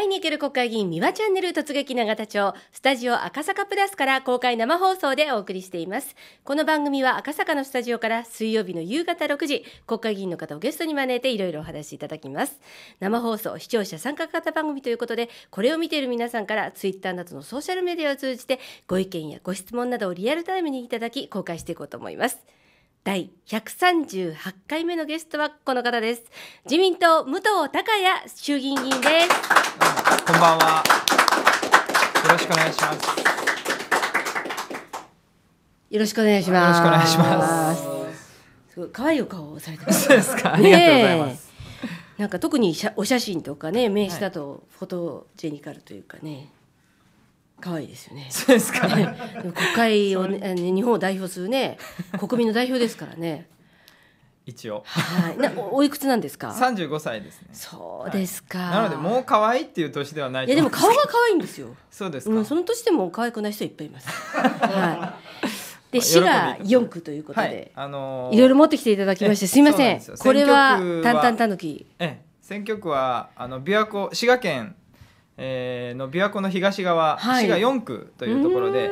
会いに行ける国会議員、三輪チャンネル突撃永田町、スタジオ赤坂プラスから公開生放送でお送りしています。この番組は赤坂のスタジオから水曜日の夕方6時、国会議員の方をゲストに招いていろいろお話しいただきます。生放送、視聴者参加型番組ということで、これを見ている皆さんからツイッターなどのソーシャルメディアを通じて、ご意見やご質問などをリアルタイムにいただき、公開していこうと思います。第138回目のゲストはこの方です自民党武藤孝也衆議院議員ですこんばんはよろしくお願いしますよろしくお願いしますよろしくお願いしますすごい可愛いお顔をされてますそうですかありがとうございます、ねなんか特にお写真とかね名刺だとフォトジェニカルというかね、可愛いですよね。そうですか。国会を、ね、日本を代表するね、国民の代表ですからね。一応。はい。なおいくつなんですか。三十五歳ですね。そうですか、はい、なのでもう可愛いっていう年ではないいやでも顔が可愛いんですよ。そうです、うん、その年でも可愛くない人いっぱいいます。はい。で市が四区ということで、はい、あのー、いろいろ持ってきていただきましてすみません。これは淡々たぬき。え、選挙区はあの琵琶湖滋賀県。えー、の琵琶湖の東側、はい、滋賀4区というところで、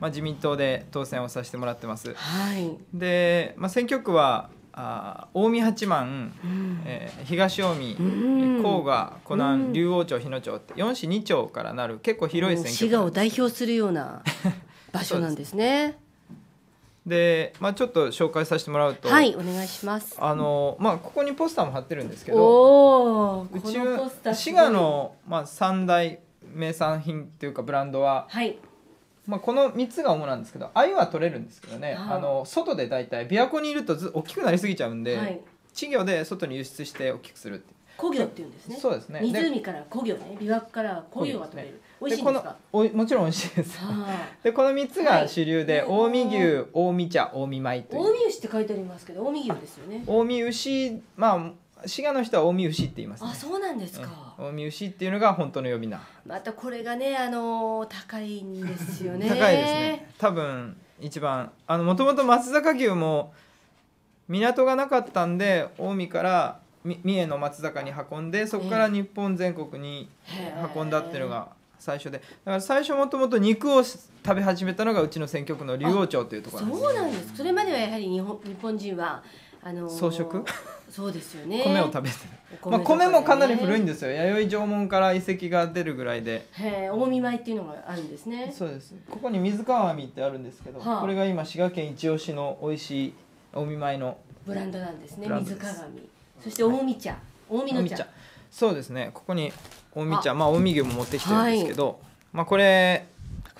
まあ、自民党で当選をさせてもらってます。はい、で、まあ、選挙区はあ近江八幡、うん、えー、東近江、甲賀湖南竜王町日野町って4市2町からなる結構広い選挙区、滋賀を代表するような場所なんですね。で、まあ、ちょっと紹介させてもらうとはいお願いしますあの、まあ、ここにポスターも貼ってるんですけどうちの滋賀の、まあ、三大名産品っていうかブランドは、はいまあ、この3つが主なんですけど鮎は取れるんですけどね、あの外で大体琵琶湖にいるとず大きくなりすぎちゃうんで、はい、稚魚で外に輸出して大きくするっていう。湖魚っていうんですね。そうですね。湖から古魚ね、琵琶湖から古魚が取れる。美味しいんですかおもちろん美味しいです でこの3つが主流で、はい、近江牛近江茶近江米という近江牛って書いてありますけど近江牛ですよね近江牛まあ滋賀の人は近江牛って言います、ね、あそうなんですか、うん、近江牛っていうのが本当の呼び名またこれがねあのー、高いんですよね 高いですね多分一番あのもともと松阪牛も港がなかったんで近江から三重の松坂に運んでそこから日本全国に運んだっていうのが最初でだから最初もともと肉を食べ始めたのがうちの選挙区の竜王町というところなんですそうなんですそれまではやはり日本日本人はあのー、装飾そうですよね米を食べて米,、まあ、米もかなり古いんですよ弥生縄文から遺跡が出るぐらいでへ大見舞っていうのがあるんですねそうですここに水鏡ってあるんですけど、はあ、これが今滋賀県一押しの美味しいお見舞いのブランドなんですね水鏡そして近江茶、はい、茶そうですねここに近江茶まあ近江牛も持ってきてるんですけど、はい、まあこれ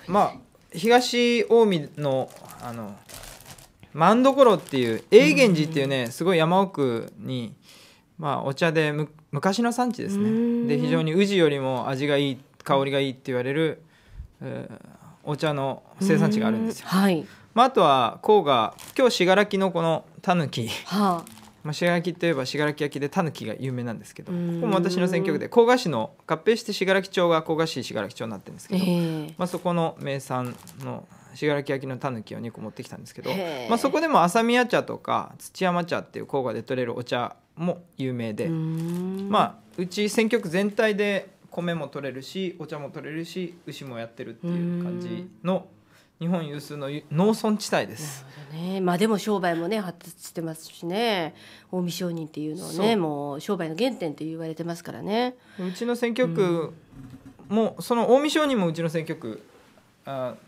まあ東近江のあの万所っていう永源寺っていうね、うん、すごい山奥に、まあ、お茶で昔の産地ですねで非常に宇治よりも味がいい香りがいいって言われる、お茶の生産地があるんですよ。はいまあ、あとは甲賀今日信楽のこのたはあ、まあ、信楽といえば信楽焼でタヌキが有名なんですけどここも私の選挙区で甲賀市の合併して信楽町が甲賀市信楽町になってるんですけど、えー、まあ、そこの名産の信楽焼のタヌキを2個持ってきたんですけど、まあ、そこでも朝宮茶とか土山茶っていう甲賀で取れるお茶も有名でまあうち選挙区全体で米も取れるしお茶も取れるし牛もやってるっていう感じの日本有数の農村地帯です。ね、まあでも商売もね発達してますしね近江商人っていうのはねもう商売の原点って言われてますからねうちの選挙区も、うん、その近江商人もうちの選挙区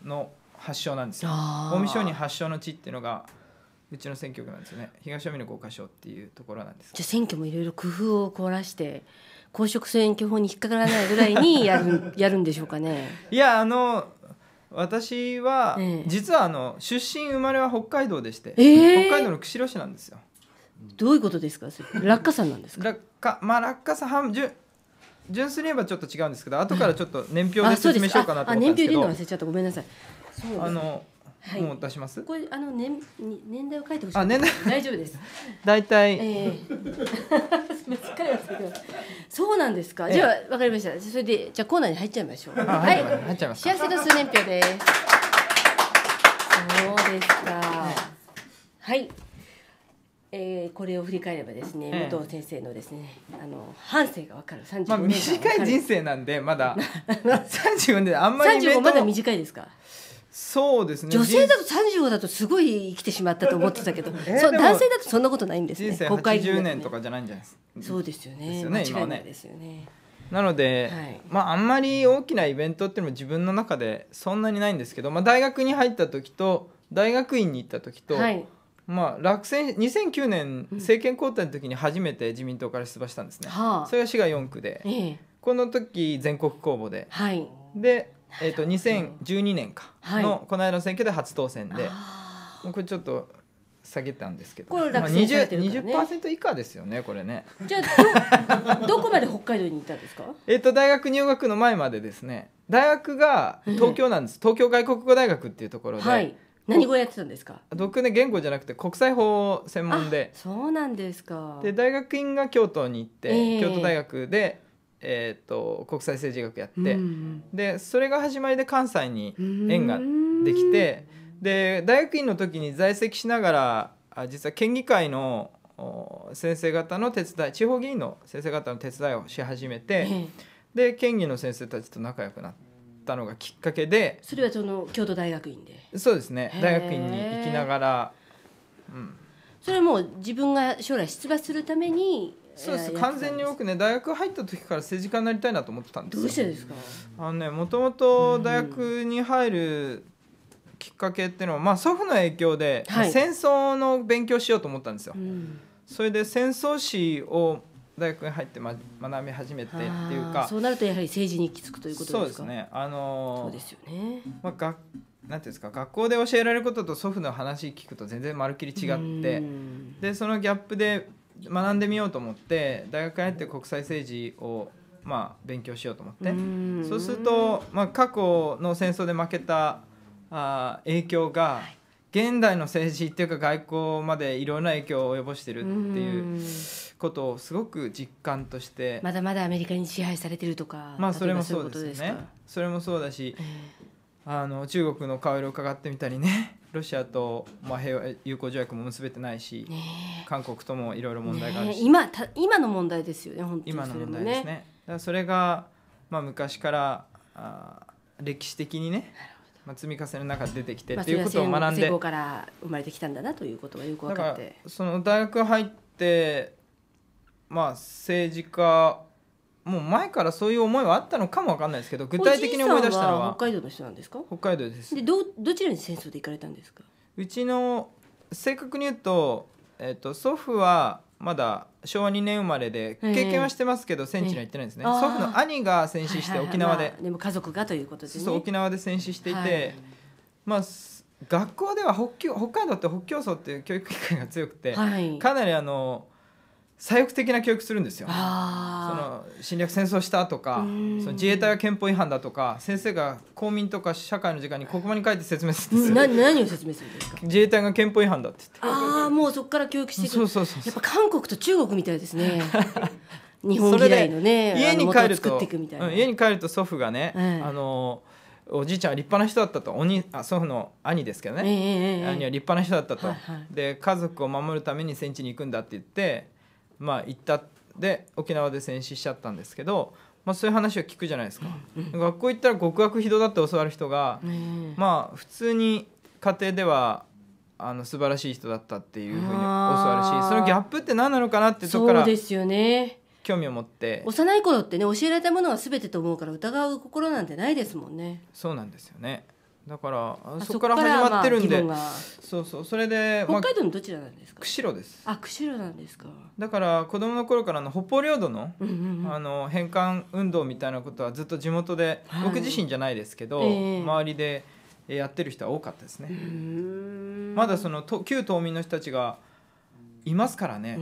の発祥なんですよ近江商人発祥の地っていうのがうちの選挙区なんですよね東近江の五箇所っていうところなんですじゃあ選挙もいろいろ工夫を凝らして公職選挙法に引っかからないぐらいにやる やるんでしょうかねいやあの私は、ええ、実はあの出身生まれは北海道でして、えー、北海道の釧路市なんですよどういうことですか落下山なんですか落下まあ落下山半純純粋に言えばちょっと違うんですけど後からちょっと年表で説明しようかなと思ったんですけど、はい、年表入れるの忘れちゃったごめんなさいあのもう出しますこれあの年年代を書いてほしいあ年代大丈夫です 大体、ええー、そうなんですか、じゃわかりましたそれでじゃコーナーに入っちゃいましょうはい入っちゃいます幸せの数年表ですそうですか、はい、はえー、これを振り返ればですね、え武藤先生のですねあの半生がわかる35年、まあ、短い人生なんでまだ35 年あんまりまだ短いですかそうですね女性だと35だとすごい生きてしまったと思ってたけど、えー、そう男性だとそんなことないんですね人生年とかじゃないんじゃないですかそうですよねよね間違いないですよね、なので、はい、まああんまり大きなイベントっていうのも自分の中でそんなにないんですけど、まあ、大学に入った時と大学院に行った時と、はい、まあ、落選2009年政権交代の時に初めて自民党から出馬したんですね、うん、それが滋賀4区で、ええ、この時全国公募で、はい、でえーと、と2012年かのこの間の選挙で初当選で、はい、これちょっと下げたんですけど、これ落選されてるからね、20%以下ですよねこれね。じゃあど どこまで北海道に行ったんですか？えっ、ー、と大学入学の前までですね。大学が東京なんです。東京外国語大学っていうところで。はい何語やってたんですか僕ね言語じゃなくて国際法専門でそうなんですかで大学院が京都に行って、えー、京都大学でえーと、国際政治学やって、うん、でそれが始まりで関西に縁ができて、で大学院の時に在籍しながらあ実は県議会の先生方の手伝い地方議員の先生方の手伝いをし始めて、で県議の先生たちと仲良くなったのがきっかけでそれはその京都大学院でそうですね大学院に行きながら、うん、それはもう自分が将来出馬するためにそうです完全に僕ね大学入った時から政治家になりたいなと思ってたんですどうしてですかあのねもともと大学に入るきっかけっていうのは、まあ、祖父の影響で、はい、戦争の勉強しようと思ったんですよ。うん、それで戦争史を大学に入って、ま、学び始めてっていうかそうなるとやはり政治に行き着くということそうですね。あのそうですよね、まあ、がなんていうんですか学校で教えられることと祖父の話聞くと全然まるっきり違ってでそのギャップで学んでみようと思って大学に入って国際政治をまあ勉強しようと思ってそうするとまあ過去の戦争で負けたあ影響が現代の政治っていうか外交までいろんな影響を及ぼしてるっていうことをすごく実感としてまだまだアメリカに支配されてるとかまあそれもそうですねそれもそうだし、あの中国の顔色を伺ってみたりねロシアと、まあ、平和友好条約も結べてないし、ね、韓国ともいろいろ問題があるし、ね、今た今の問題ですよね本当に、ね、今の問題ですねだそれが、まあ、昔からあ歴史的にねまあ、積み重ねの中で出てきてっていうことを学んで、まあ、から生まれてきたんだなということがよく分かってその大学入ってまあ政治家もう前からそういう思いはあったのかもわかんないですけど具体的に思い出したのは北海道の人なんですか北海道ですでどどちらに戦争で行かれたんですかうちの正確に言うと,、えーと、祖父はまだ昭和2年生まれで経験はしてますけど戦地には行ってないんですね、えー、祖父の兄が戦死して沖縄で、はいはいはいまあ、でも家族がということで、ね、そう沖縄で戦死していて、はい、まあ学校では北北海道って北教祖っていう教育機会が強くて、はい、かなりあの左翼的な教育するんですよ。その侵略戦争したとか、その自衛隊は憲法違反だとか、先生が公民とか社会の時間に黒板に書いて説明するんですよ。何何を説明するんですか。自衛隊が憲法違反だって言って。ああ、もうそこから教育してそうそうそうやっぱ韓国と中国みたいですね。日本嫌いのね、家に帰ると、うん、家に帰ると祖父がね、はい、あの。おじいちゃんは立派な人だったとおにあ祖父の兄ですけどね、えー、兄は立派な人だったと、はいはい、で家族を守るために戦地に行くんだって言ってまあ、行ったで沖縄で戦死しちゃったんですけど、まあ、そういう話を聞くじゃないですか、学校行ったら極悪非道だって教わる人が、まあ普通に家庭ではあの素晴らしい人だったっていうふうに教わるしそのギャップって何なのかなってそこからそうですよね興味を持って幼い頃ってね教えられたものは全てと思うから疑う心なんてないですもんねそうなんですよねだからそこから始まってるんで、まあ、そうそうそれで、北海道のどちらなんですか釧路ですあ釧路なんですかだから子供の頃からの北方領土のあの返還運動みたいなことはずっと地元で、はい、僕自身じゃないですけど、えー、周りでやってる人は多かったですねまだそのと旧島民の人たちがいますからね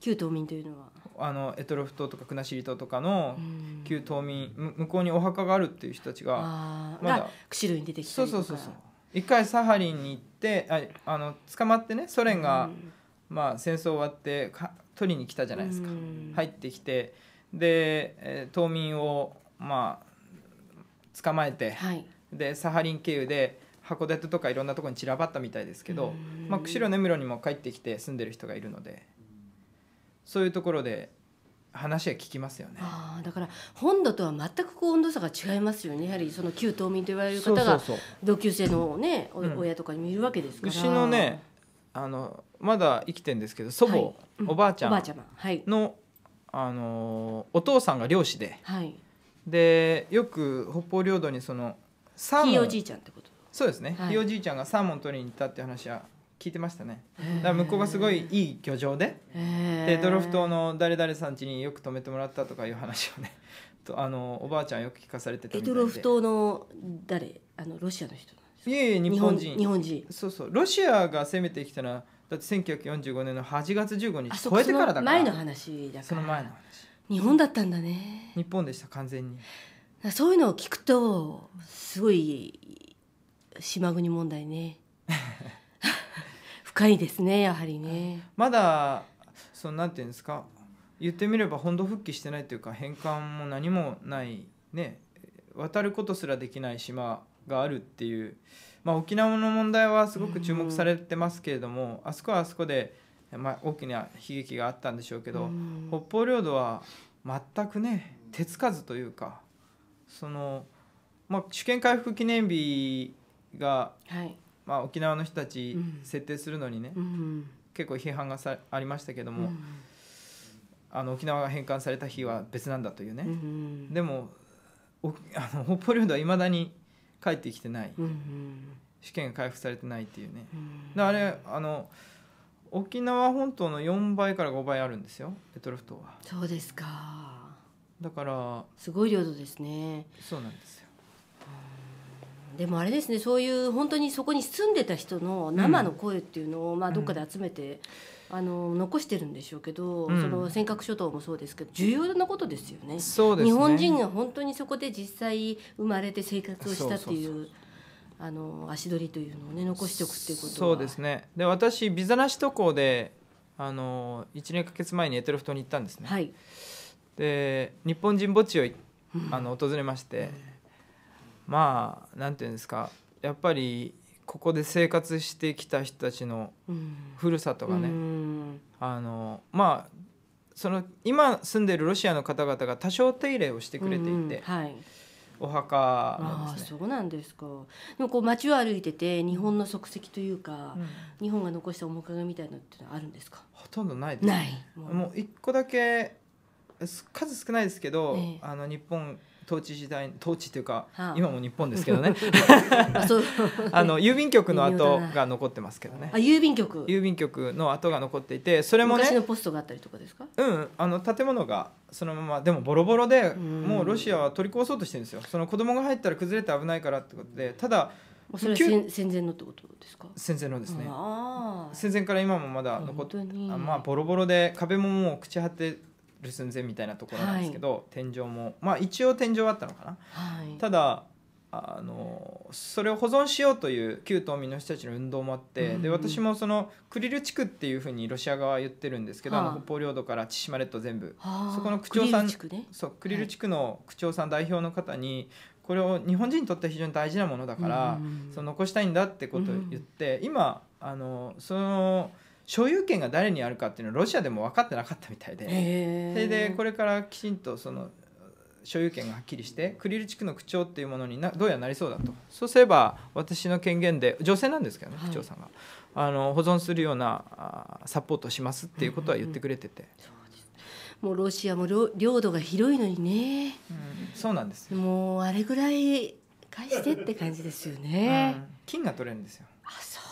旧島民というのはあの択捉島とか国後島とかの旧島民、うん、向こうにお墓があるっていう人たちがまだ釧路に出てきてそうそうそうそう一回サハリンに行ってああの捕まってねソ連が、うん、まあ、戦争終わってか取りに来たじゃないですか、うん、入ってきてで、え島民を、まあ、捕まえて、はい、でサハリン経由で函館とかいろんなところに散らばったみたいですけど、まあ、釧路根室にも帰ってきて住んでる人がいるので。そういうところで話は聞きますよねああ、だから本土とは全くこう温度差が違いますよねやはりその旧島民と言われる方が同級生のね、うん、親とかにもいるわけですからうのねあのまだ生きてんですけど祖母、はいうん、おばあちゃんの、はい、あのお父さんが漁師で、はい、でよく北方領土にそのサーモンひいおじいちゃんってことそうですね、はひいおじいちゃんがサーモン取りに行ったって話は聞いてましたねだから向こうがすごいいい漁場ででドロフ島の誰々さん家によく泊めてもらったとかいう話をね とあのおばあちゃんよく聞かされてたみたいでドロフ島の誰あのロシアの人いえいえ日本人日本人そうそうロシアが攻めてきたのはだって1945年の8月15日超えてからだから前の話だからその前の話日本だったんだね日本でした完全にそういうのを聞くとすごい島国問題ね 深いですねやはりね。まだそのなんていうんですか言ってみれば本土復帰してないというか返還も何もないね渡ることすらできない島があるっていう、まあ、沖縄の問題はすごく注目されてますけれども、うん、あそこはあそこで、まあ、大きな悲劇があったんでしょうけど、うん、北方領土は全くね手つかずというかその、まあ、主権回復記念日が、はいまあ、沖縄の人たち設定するのにね、うん、結構批判がさありましたけども、うん、あの沖縄が返還された日は別なんだというね、うん、でも あの北方領土はいまだに帰ってきてない、主権が回復されてないっていうね、であれあの沖縄本島の4倍から5倍あるんですよペトロフ島はそうですかだからすごい領土ですねそうなんですでもあれですねそういう本当にそこに住んでた人の生の声っていうのを、まあ、どっかで集めて、あの残してるんでしょうけど、うん、その尖閣諸島もそうですけど重要なことですよねそうですね日本人が本当にそこで実際生まれて生活をしたっていうあの足取りというのをね残しておくっていうことそうですねで私ビザなし渡航であの1年か月前にエトロフトに行ったんですね、はい、で日本人墓地をあの訪れまして、うんまあなんていうんですかやっぱりここで生活してきた人たちのふるさとがね、うん、あのまあその今住んでるロシアの方々が多少手入れをしてくれていて、うんはい、お墓なんです、ね、そうなんですかでもこう街を歩いてて日本の足跡というか、うん、日本が残した面影みたいのってのあるんですかほとんどないですないもう一個だけ数少ないですけど、えあの日本統治時代統治というか、はあ、今も日本ですけどね あの郵便局の跡が残ってますけどねあ郵便局郵便局の跡が残っていてそれもね昔のポストがあったりとかですかうんあの建物がそのままでもボロボロでもうロシアは取り壊そうとしてるんですよその子供が入ったら崩れて危ないからってことでただそれは戦前のってことですか戦前のですね戦前から今もまだ残ってあまあボロボロで壁ももう朽ち果て寸前みたいなところなんですけど、はい、天井もまあ一応天井あったのかな、はい、ただあのそれを保存しようという旧島民の人たちの運動もあって、うん、で私もそのクリル地区っていうふうにロシア側は言ってるんですけど、はあ、北方領土から千島列島全部、はあ、そこの区長さんそうクリル地区の区長さん代表の方に、これを日本人にとっては非常に大事なものだから、うん、その残したいんだってことを言って、うん、今あのその。所有権が誰にあるかっていうのはロシアでも分かってなかったみたいで、それでこれからきちんとその所有権がはっきりしてクリル地区の区長っていうものになどうやらなりそうだとそうすれば私の権限で女性なんですけどね、区長さんがあの保存するようなサポートしますっていうことは言ってくれてて。うんうんもうロシアも領土が広いのにね、うん、そうなんですもうあれぐらい返してって感じですよね、うん、金が取れるんですよあそう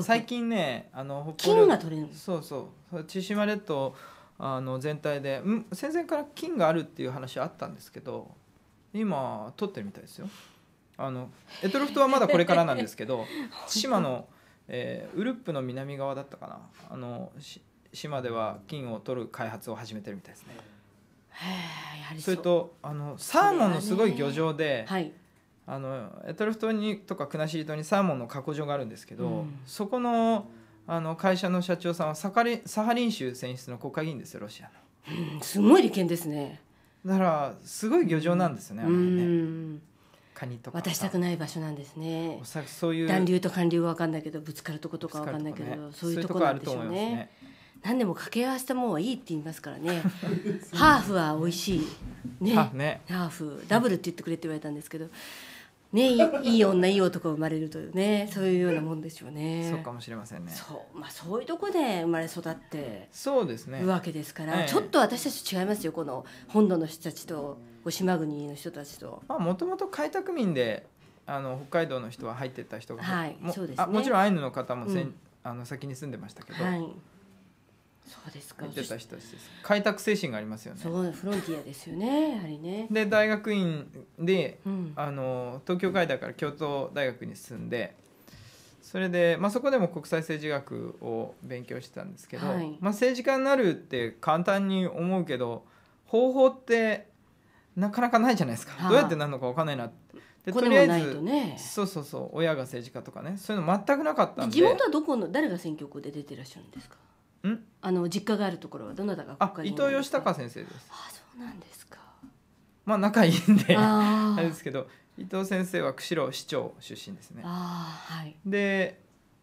最近ねあの金が取れるそうそう千島列島あの全体でん戦前から金があるっていう話あったんですけど今取ってるみたいですよあのエトロフトはまだこれからなんですけど千 島の、えー、ウルップの南側だったかなあのし島では金を取る開発を始めてるみたいですね。へやりそれとあのサーモンのすごい漁場で、ねはい、あのエトリフ島にとか国後島にサーモンの加工場があるんですけど、うん、そこのあの会社の社長さんはサカリサハリン州選出の国会議員ですよロシアの、うん、すごい利権ですねだからすごい漁場なんですよね、うん、ねカニとか渡したくない場所なんですねそういう暖流と寒流は分かんないけどぶつかるとことか分かんないけど、ね、そういうとこなんでしょうねううね何でも掛け合わせたもんはいいって言いますからね ハーフは美味しいね、ね、ハーフダブルって言ってくれって言われたんですけどね、いい女いい男が生まれるというねそういうようなもんでしょうね。そうかもしれませんね。そうまあそういうとこで生まれ育ってそうですね。わけですから、ね、ちょっと私たち違いますよこの本土の人たちと島国の人たちと。あもともと開拓民であの北海道の人は入ってた人が、はい、もそうです、ね、あもちろんアイヌの方もせん、うん、あの先に住んでましたけど、はい、そうですかてた人たちです開拓精神がありますよねフロンティアですよねやはりねで大学院で、うん、あの東京外大から京都大学に進んでそれで、まあ、そこでも国際政治学を勉強してたんですけど、はい、まあ、政治家になるって簡単に思うけど方法ってなかなかないじゃないですか、はあ、どうやってなるのか分かんないなでとりあえず、ね、そうそうそう親が政治家とかねそういうの全くなかったんで地元はどこの誰が選挙区で出てらっしゃるんですかんあの実家があるところはどなたが国会議員伊藤義孝先生ですあそうなんですかまあ仲いいんであれですけど伊藤先生は釧路市長出身ですねあはいで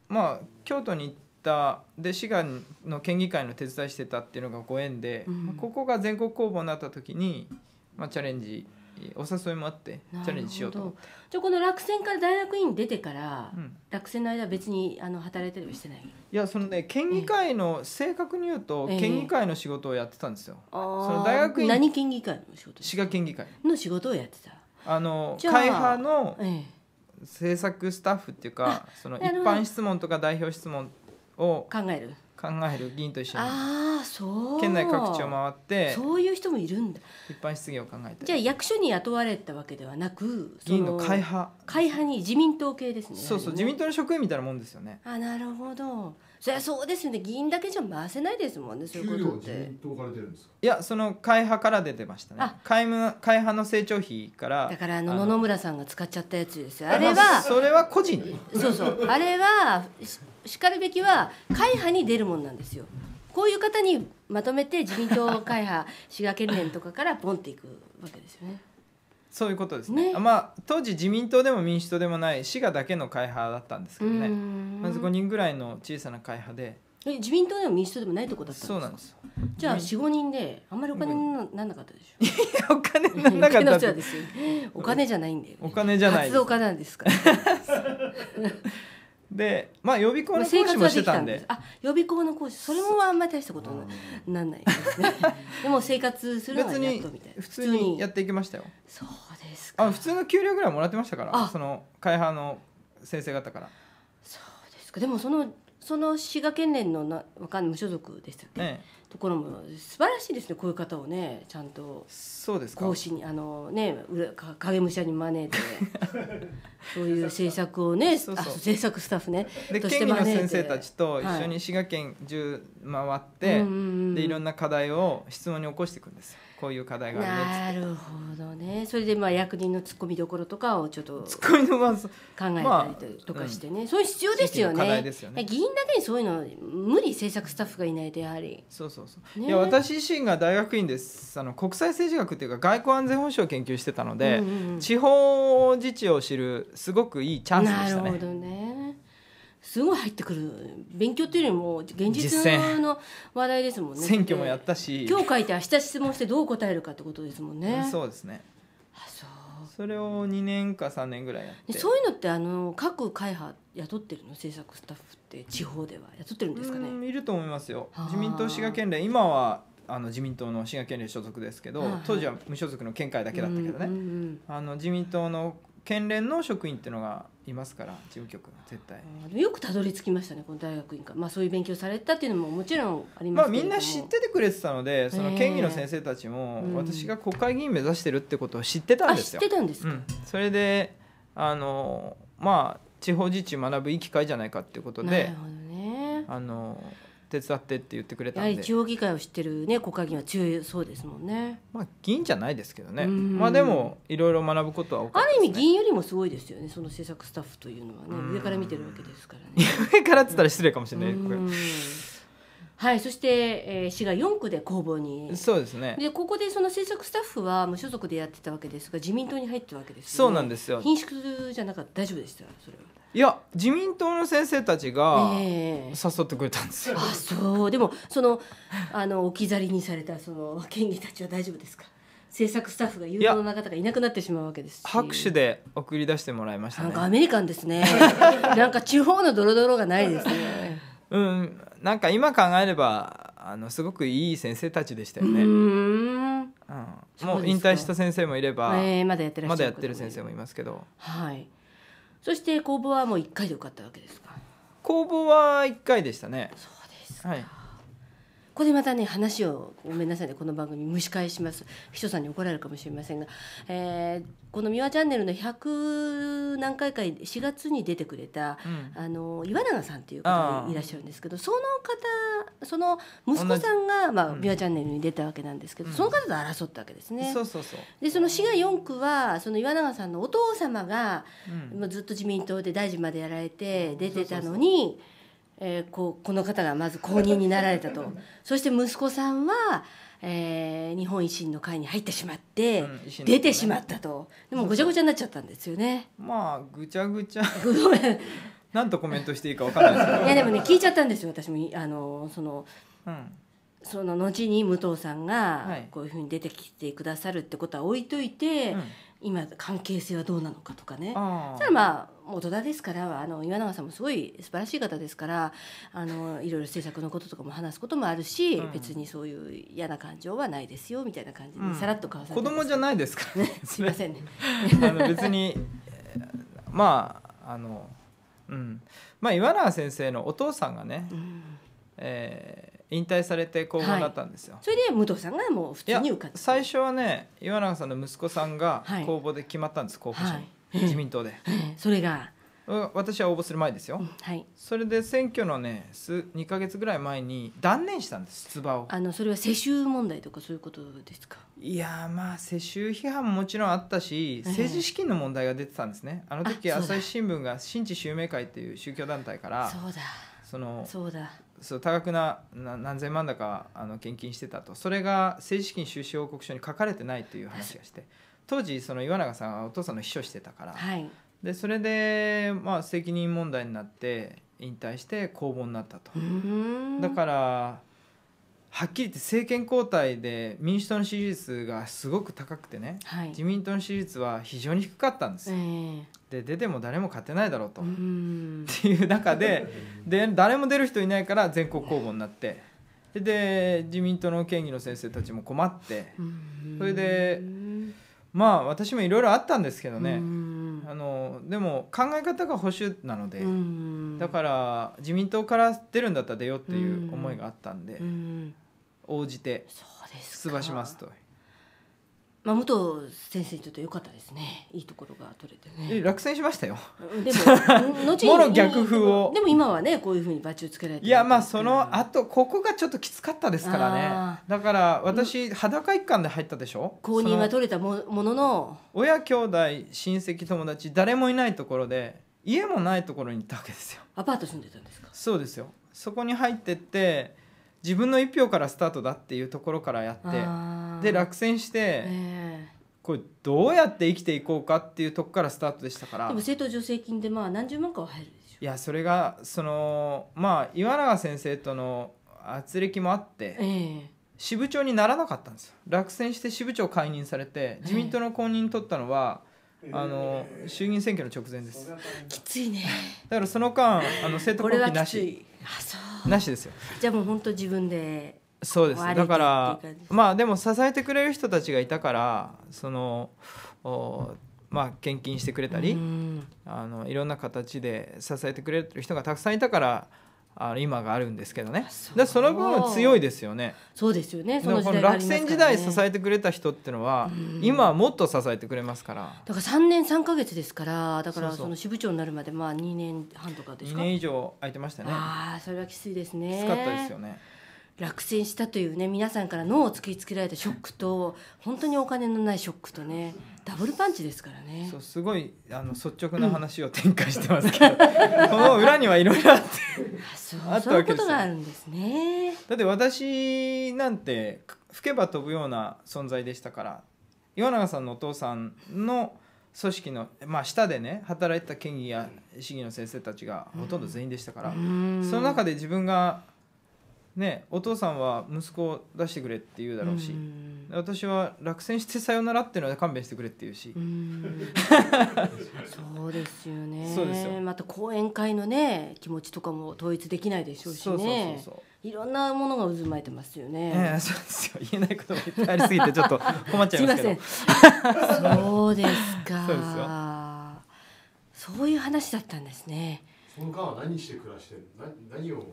まあ京都に行ったで滋賀の県議会の手伝いしてたっていうのがご縁で、うんここが全国公募になった時に、まあ、チャレンジお誘いもあってチャレンジしようと思ってじゃあこの落選から大学院出てから、うん、落選の間別にあの働いたりはしてないいやそのね県議会の、えー、正確に言うと、県議会の仕事をやってたんですよ、えー、その大学院何県議会の仕事滋賀県議会の仕事をやってたあの会派の政策スタッフっていうか、えー、その一般質問とか代表質問を考える考える議員と一緒にああそう県内各地を回ってそういう人もいるんだ一般質疑を考えてじゃあ役所に雇われたわけではなく議員の会派会派に自民党系ですねそうそう、ね、自民党の職員みたいなもんですよねあなるほどそりゃそうですよね議員だけじゃ回せないですもんねそういうことっていやその会派から出てましたね会務会派の成長費からだからあの野々村さんが使っちゃったやつですよあれは、それは個人そうそうあれはしかるべきは会派に出るもんなんですよこういう方にまとめて自民党会派滋賀県連とかからポンっていくわけですよねそういうことですね、ね、まあ、当時自民党でも民主党でもない滋賀だけの会派だったんですけどねまず5人ぐらいの小さな会派でえ自民党でも民主党でもないとこだったそうなんですじゃあ45人であんまりお金にならなかったでしょいやお金にならなかった お金じゃないんで、ね、お金じゃない初お金なんですから でまあ予備校の講師もしてたんであ予備校の講師それもあんまり大したことになんないですねでも生活するのはやっとみたいな普通にやっていきましたよそうですかあ普通の給料ぐらいもらってましたからその会派の先生方からそうですかでもそのその滋賀県連のなわかんない無所属でしたっけ、ところも素晴らしいですねこういう方をねちゃんとそうですか講師にあのね影武者に招いて そういう政策をねそうそう政策スタッフねでして県議の先生たちと一緒に滋賀県中回って、はい、でいろんな課題を質問に起こしていくんですよ。こういう課題があるなるほどねそれでまあ役人のツッコミどころとかをちょっと考えたりとかしてね、まあうん、そういう必要ですよねすよね議員だけにそういうの無理政策スタッフがいないでやはりそうそうそう、ね、いや私自身が大学院ですあの国際政治学っていうか外交安全保障を研究してたので、うんうん、地方自治を知るすごくいいチャンスでしたねなるほどねすごい入ってくる勉強っていうよりも現実の話題ですもんね選挙もやったし今日書いて明日質問してどう答えるかってことですもんね、そうですねあそうそれを2年か3年ぐらいやってそういうのってあの各会派雇ってるの政策スタッフって地方では雇ってるんですかねいると思いますよ自民党滋賀県連今はあの自民党の滋賀県連所属ですけど、はいはい、当時は無所属の県会だけだったけどね、あの自民党の県連の職員っていうのがいますから事務局絶対よくたどり着きましたねこの大学院からまあそういう勉強されたっていうのももちろんありますけまあみんな知っててくれてたのでその県議の先生たちも私が国会議員目指してるってことを知ってたんですよ、知ってたんですか、うん、それであのまあ地方自治学ぶいい機会じゃないかっていうことでなるほどねあの手伝ってって言ってくれたんで地方議会を知ってる、ね、国会議員は強いそうですもんね、まあ、議員じゃないですけどね、まあ、でもいろいろ学ぶことは、ね、ある意味議員よりもすごいですよねその政策スタッフというのはね上から見てるわけですからね 上からっつったら失礼かもしれない、はい、そして、えー、市が4区で公募にそうですねでここでその政策スタッフは無所属でやってたわけですが自民党に入ったわけです、ね、そうなんですよ縮じゃなかった大丈夫でしたそれはいや自民党の先生たちが誘ってくれたんですよ。えー、あそうでもそのあの置き去りにされたその県議たちは大丈夫ですか制作スタッフが有能な方がいなくなってしまうわけです拍手で送り出してもらいました、ね、なんかアメリカンですね なんか地方のドロドロがないですねうんなんか今考えればあのすごくいい先生たちでしたよねうんうんもう引退した先生もいれば、えー、まだやってる先生もいますけどはいそして公募はもう1回で受かったわけですか公募は1回でしたねそうですはいこでまたね話をごめんなさいねこの番組蒸し返します秘書さんに怒られるかもしれませんが、えー、この「美わチャンネル」の100何回か4月に出てくれた、うん、あの岩永さんという方がいらっしゃるんですけどその方その息子さんが「まあ、みわ、チャンネル」に出たわけなんですけど、その方と争ったわけですね。そうそうそうでその滋賀4区はその岩永さんのお父様が、うん、ずっと自民党で大臣までやられて出てたのに。そうそうそうえー、こうこの方がまず公認になられたとそして息子さんは、えー、日本維新の会に入ってしまって、うんね、出てしまったとでもごちゃごちゃになっちゃったんですよね。まあぐちゃぐちゃなんとコメントしていいかわからないですけいやでもね聞いちゃったんですよ私もあのその、うん、その後に武藤さんがこういうふうに出てきてくださるってことは置いといて、はい、今関係性はどうなのかとかね。それまあも大人ですからあの岩永さんもすごい素晴らしい方ですからあのいろいろ制作のこととかも話すこともあるし、うん、別にそういう嫌な感情はないですよみたいな感じで、さらっと交わされて、子供じゃないですか、ね、すいませんね あの別にまああのうんまあ岩永先生のお父さんがね、うん、えー引退されて幸運だったんですよ、はい、それで武藤さんがもう普通に受かった最初はね岩永さんの息子さんが公募で決まったんです、はい、候補者に、はい、自民党で、それが私は応募する前ですよ、はい、それで選挙のね2か月ぐらい前に断念したんです出馬をあのそれは世襲問題とかそういうことですかいやまあ世襲批判ももちろんあったし政治資金の問題が出てたんですねあの時朝日新聞が新地襲名会っていう宗教団体からそうだそのそうだそう多額な何千万だかあの献金してたとそれが政治資金収支報告書に書かれてないという話がして当時その岩永さんはお父さんの秘書してたから、はい、でそれでまあ責任問題になって引退して公募になったと。だからはっきり言って政権交代で民主党の支持率がすごく高くてね、はい、自民党の支持率は非常に低かったんですよ。えー、で出ても誰も勝てないだろうとっていう中でで誰も出る人いないから全国公募になってで自民党の県議の先生たちも困ってそれでまあ私もいろいろあったんですけどね、あのでも考え方が保守なので、だから自民党から出るんだったら出ようっていう思いがあったんで、応じて出馬しますとまあ、元先生にとって良かったですね。いいところが取れてね。落選しましたよ。でも、後に。もろ逆風を。でも今はね、こういうふうにバッチをつけられて。いや、まあ、その後、ここがちょっときつかったですからね。だから、私、裸一貫で入ったでしょ公認は取れたものの。親兄弟、親戚、友達、誰もいないところで。家もないところに行ったわけですよ。アパート住んでたんですか。そうですよ。そこに入ってって。自分の一票からスタートだっていうところからやって。で落選して、えー、これどうやって生きていこうかっていうとこからスタートでしたからでも政党助成金でまあ何十万かは入るでしょいやそれがそのまあ岩永先生との圧力もあって、えー、支部長にならなかったんですよ落選して支部長解任されて自民党の公認取ったのは、えー、あの衆議院選挙の直前です、きついねだからその間あの政党交旗なしなしですよじゃあもう本当自分でそうですだからまあでも支えてくれる人たちがいたからそのまあ、献金してくれたり、あのいろんな形で支えてくれる人がたくさんいたからあの今があるんですけどねそその分強いですよねそうですよねその、ね、落選時代支えてくれた人っていうのは、う今はもっと支えてくれますからだから3年3か月ですからだからその支部長になるまでまあ2年半とかですか2年以上空いてましたねああそれはきついですねきつかったですよね落選したというね皆さんから脳を突きつけられたショックと本当にお金のないショックとねダブルパンチですからねそうすごいあの率直な話を展開してますけど、うん、この裏にはいろいろあってあそういうことがあるんですねだって私なんて吹けば飛ぶような存在でしたから岩永さんのお父さんの組織の、まあ、下でね働いてた県議や市議の先生たちがほとんど全員でしたから、うん、その中で自分がね、お父さんは息子を出してくれって言うだろうし、う私は落選してさよならっていうので勘弁してくれって言うしそうですよねそうですよまた講演会のね気持ちとかも統一できないでしょうしねいろんなものが渦巻いてますよね、えー、そうですよ言えないことがいっぱいありすぎてちょっと困っちゃいますけど そうですかそうですよそういう話だったんですねその間は何して暮らして何何を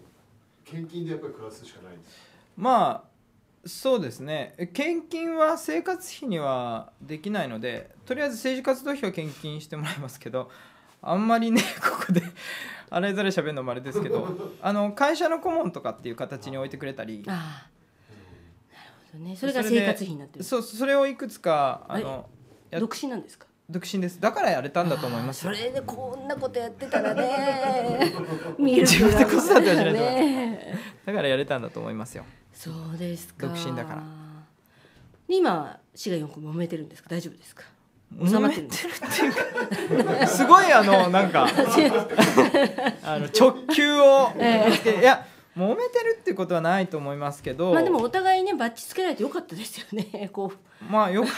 献金でやっぱり暮らすしかないんですまあそうですね献金は生活費にはできないのでとりあえず政治活動費は献金してもらいますけどあんまりね ここで 洗いざらい喋るのもあれですけどあの会社の顧問とかっていう形に置いてくれたりああなるほどねそれが生活費になってるそそれをいくつかあの独身なんですか独身ですだからやれたんだと思いますそれでこんなことやってたらね見る 自分で子育てをしだからやれたんだと思いますよそうですか独身だから今滋賀四区揉めてるんですか大丈夫ですか収まってるっていうかすごいあのなんか あの直球を、ええ、いや揉めてるってことはないと思いますけどまあでもお互いねバッチつけないとよかったですよね こうまあよかっ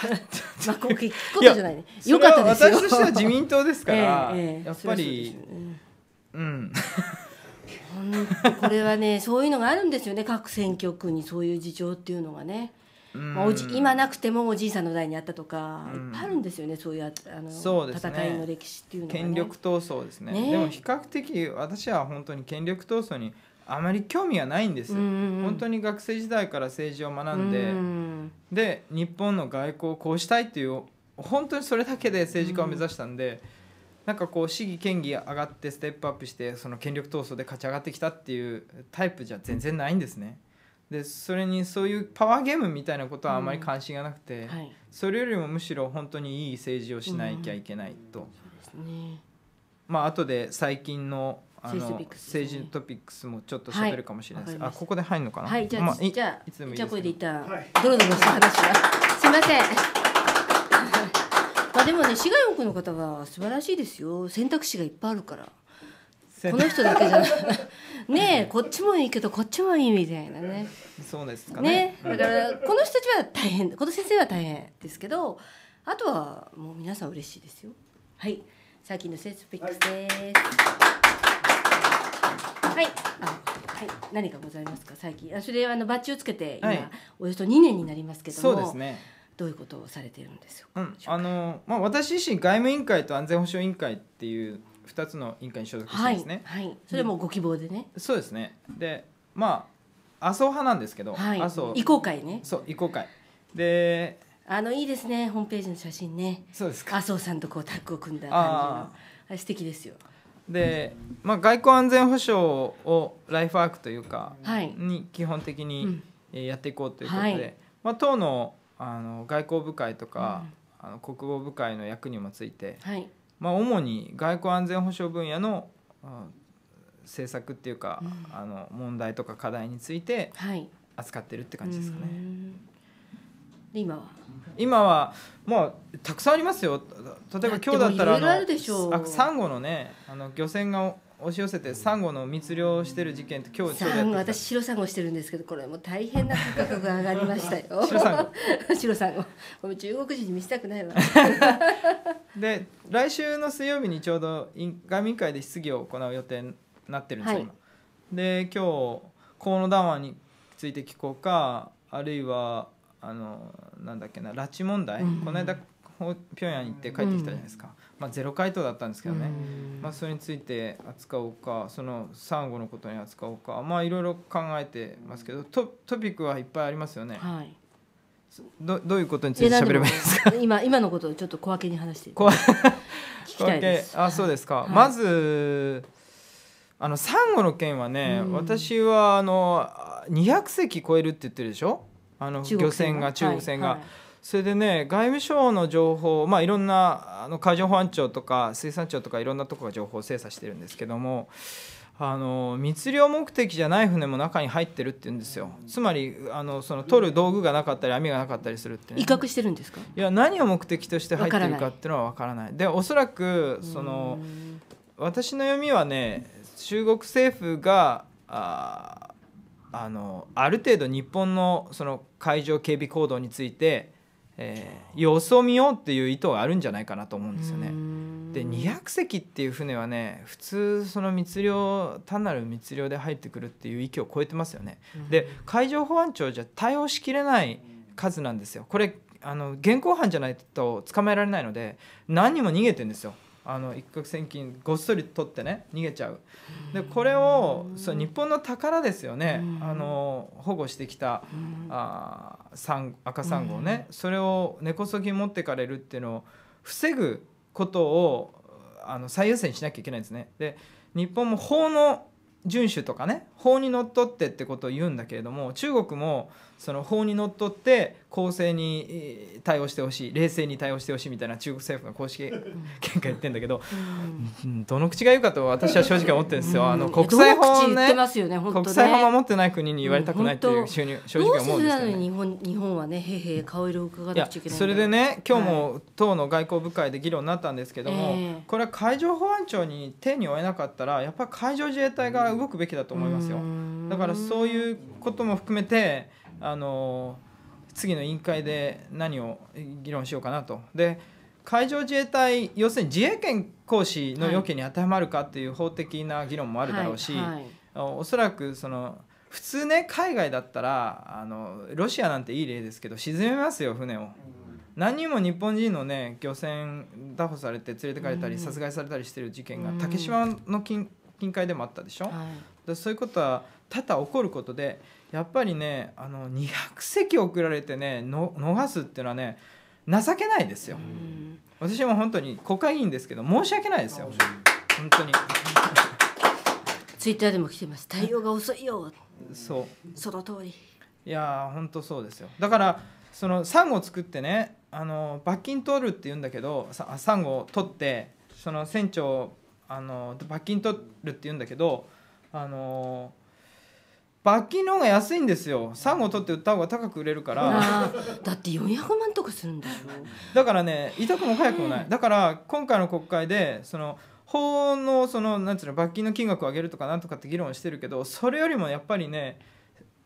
た まあこう聞くことじゃないねよかったですよ私としては自民党ですから、えええ、やっぱりうんこれはねそういうのがあるんですよね各選挙区にそういう事情っていうのがね、まあ、おじ今なくてもおじいさんの代にあったとか、いっぱいあるんですよねそういうあのそうです、ね、戦いの歴史っていうのは、ね、権力闘争ですね、ね、でも比較的私は本当に権力闘争にあまり興味はないんです、うんうん、本当に学生時代から政治を学んで、うん、で日本の外交をこうしたいっていう本当にそれだけで政治家を目指したんで、うん、なんかこう市議県議上がってステップアップしてその権力闘争で勝ち上がってきたっていうタイプじゃ全然ないんですね。でそれにそういうパワーゲームみたいなことはあまり関心がなくて、うんはい、それよりもむしろ本当にいい政治をしなきゃいけないと、うんね、まあ後で最近のあの政治トピックスもちょっと喋るかもしれないです、はい、あここで入るのかなはいじゃあ、まあ、じゃあいつでもいいじゃこれでいったい、ドロドロした話はすいませんまあでもね市街奥の方は素晴らしいですよ選択肢がいっぱいあるからこの人だけじゃない ねこっちもいいけどこっちもいいみたいなねそうですかね、ね、だからこの人たちは大変この先生は大変ですけどあとはもう皆さん嬉しいですよはい最近のセースピックスです、はいはいはい、何かございますか最近あそれはあのバッジをつけて今、はい、およそ2年になりますけどもそうですねどういうことをされてるんですよ、うん、あのまあ、私自身外務委員会と安全保障委員会っていう2つの委員会に所属してですね、はい、はい、それもご希望でね、うん、そうですねでまあ麻生派なんですけど、はい、麻生移行会ねそう移行会であのいいですねホームページの写真ねそうですか麻生さんとこうタッグを組んだ感じのあれ素敵ですよで、まあ、外交安全保障をライフワークというか、に基本的にやっていこうということで、はい、まあ、党のあの外交部会とか、うん、あの国防部会の役にもついて、はい、まあ、主に外交安全保障分野の政策っていうか、うん、あの問題とか課題について扱ってるって感じですかね。今は今はもうたくさんありますよ例えば今日だったらあのサンゴのねあの漁船が押し寄せてサンゴの密漁してる事件って今日サンゴ私白サンゴしてるんですけどこれも大変な価格が上がりましたよ白サンゴ白サンゴこれ中国人に見せたくないわ で来週の水曜日にちょうど外務委員会で質疑を行う予定になってるんですよ、はい、で今日河野談話について聞こうかあるいはあのなんだっけな拉致問題、うん、この間平壌に行って帰ってきたじゃないですか、うん、まあ、ゼロ回答だったんですけどね、うん、まあ、それについて扱おうかその産後のことに扱おうかまあいろいろ考えてますけどトトピックはいっぱいありますよね。はいどどういうことについて喋ればいいですか 今今のことをちょっと小分けに話して小分けあそうですか、はい、まずあのサンゴの件はね、うん、私はあの200隻超えるって言ってるでしょあの漁船が中国船が。はいはいそれでね外務省の情報、まあ、いろんなあの海上保安庁とか水産庁とかいろんなとこが情報精査してるんですけどもあの密漁目的じゃない船も中に入ってるって言うんですよつまりあのその取る道具がなかったり網がなかったりするって、ね、威嚇してるんですかいや何を目的として入ってるかっていうのは分からないでおそらくその私の読みはね中国政府がああのある程度日本のその海上警備行動について、えー、様子を見ようっていう意図があるんじゃないかなと思うんですよね。で200隻っていう船はね普通その密漁単なる密漁で入ってくるっていう域を超えてますよね。で海上保安庁じゃ対応しきれない数なんですよ。これあの現行犯じゃないと捕まえられないので何人も逃げてんですよ。あの一攫千金ごっそり取ってね逃げちゃうでこれをそう日本の宝ですよねあの保護してきたあサン赤サンゴをねそれを根こそぎ持ってかれるっていうのを防ぐことをあの最優先しなきゃいけないんですね。で日本も法の遵守とかね法にのっとってってことを言うんだけれども中国もその法にのっとって公正に対応してほしい冷静に対応してほしいみたいな中国政府の公式見解言ってんだけど、うん、どの口が言うかと私は正直思ってるんですよ、うん、あの国際法ね、ね、国際法守ってない国に言われたくないという収入、うん、正直思うんですけど、ね、日本日本はねへへ顔色を伺っていそれでね今日も党の外交部会で議論になったんですけども、はい、これは海上保安庁に手に負えなかったらやっぱり海上自衛隊が動くべきだと思いますよ、だからそういうことも含めてあの次の委員会で何を議論しようかなと。で海上自衛隊要するに自衛権行使の要件に当てはまるかっていう法的な議論もあるだろうし、はいはい、おそらくその普通ね海外だったらあのロシアなんていい例ですけど沈めますよ船を。何人も日本人のね漁船拿捕されて連れてかれたり殺害されたりしてる事件が竹島の近近海でもあったでしょ、はい、そういうことは多々起こることでやっぱりねあの200席送られてねの逃すっていうのはね情けないですよ、私も本当に国会議員ですけど申し訳ないですよ、本当に。ツイッターでも来てます対応が遅いよそうその通りいや本当そうですよだからそのサンゴを作ってねあの罰金取るって言うんだけどサンゴを取ってその船長あの罰金取るって言うんだけどあのー罰金の方が安いんですよ3号取って売った方が高く売れるからだって400万とかするんだよだからね痛くも早くもないだから今回の国会でその法のそのなんつうの罰金の金額を上げるとかなんとかって議論してるけどそれよりもやっぱりね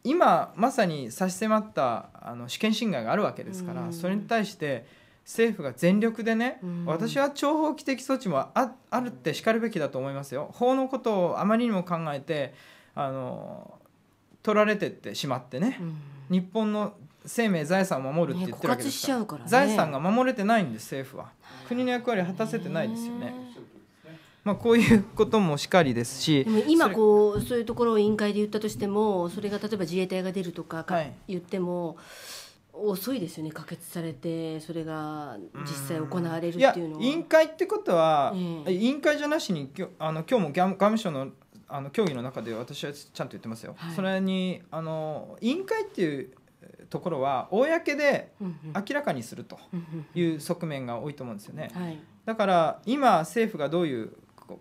今まさに差し迫ったあの試験侵害があるわけですから、それに対して政府が全力でね、私は諜報規的措置もああるってしかるべきだと思いますよ。法のことをあまりにも考えてあの取られてってしまってね、うん、日本の生命財産を守るって言ってるわけですからからね、財産が守れてないんです政府は国の役割を果たせてないですよね。まあ、こういうこともしかりですし今こうそういうところを委員会で言ったとしてもそれが例えば自衛隊が出るとかか、言っても遅いですよね可決されてそれが実際行われるっていうのは。委員会ってことは、委員会じゃなしにきょあの今日も外務省のあの競技の中で私はちゃんと言ってますよ、はい、それにあの委員会っていうところは公で明らかにするという側面が多いと思うんですよね、はい、だから今政府がどういう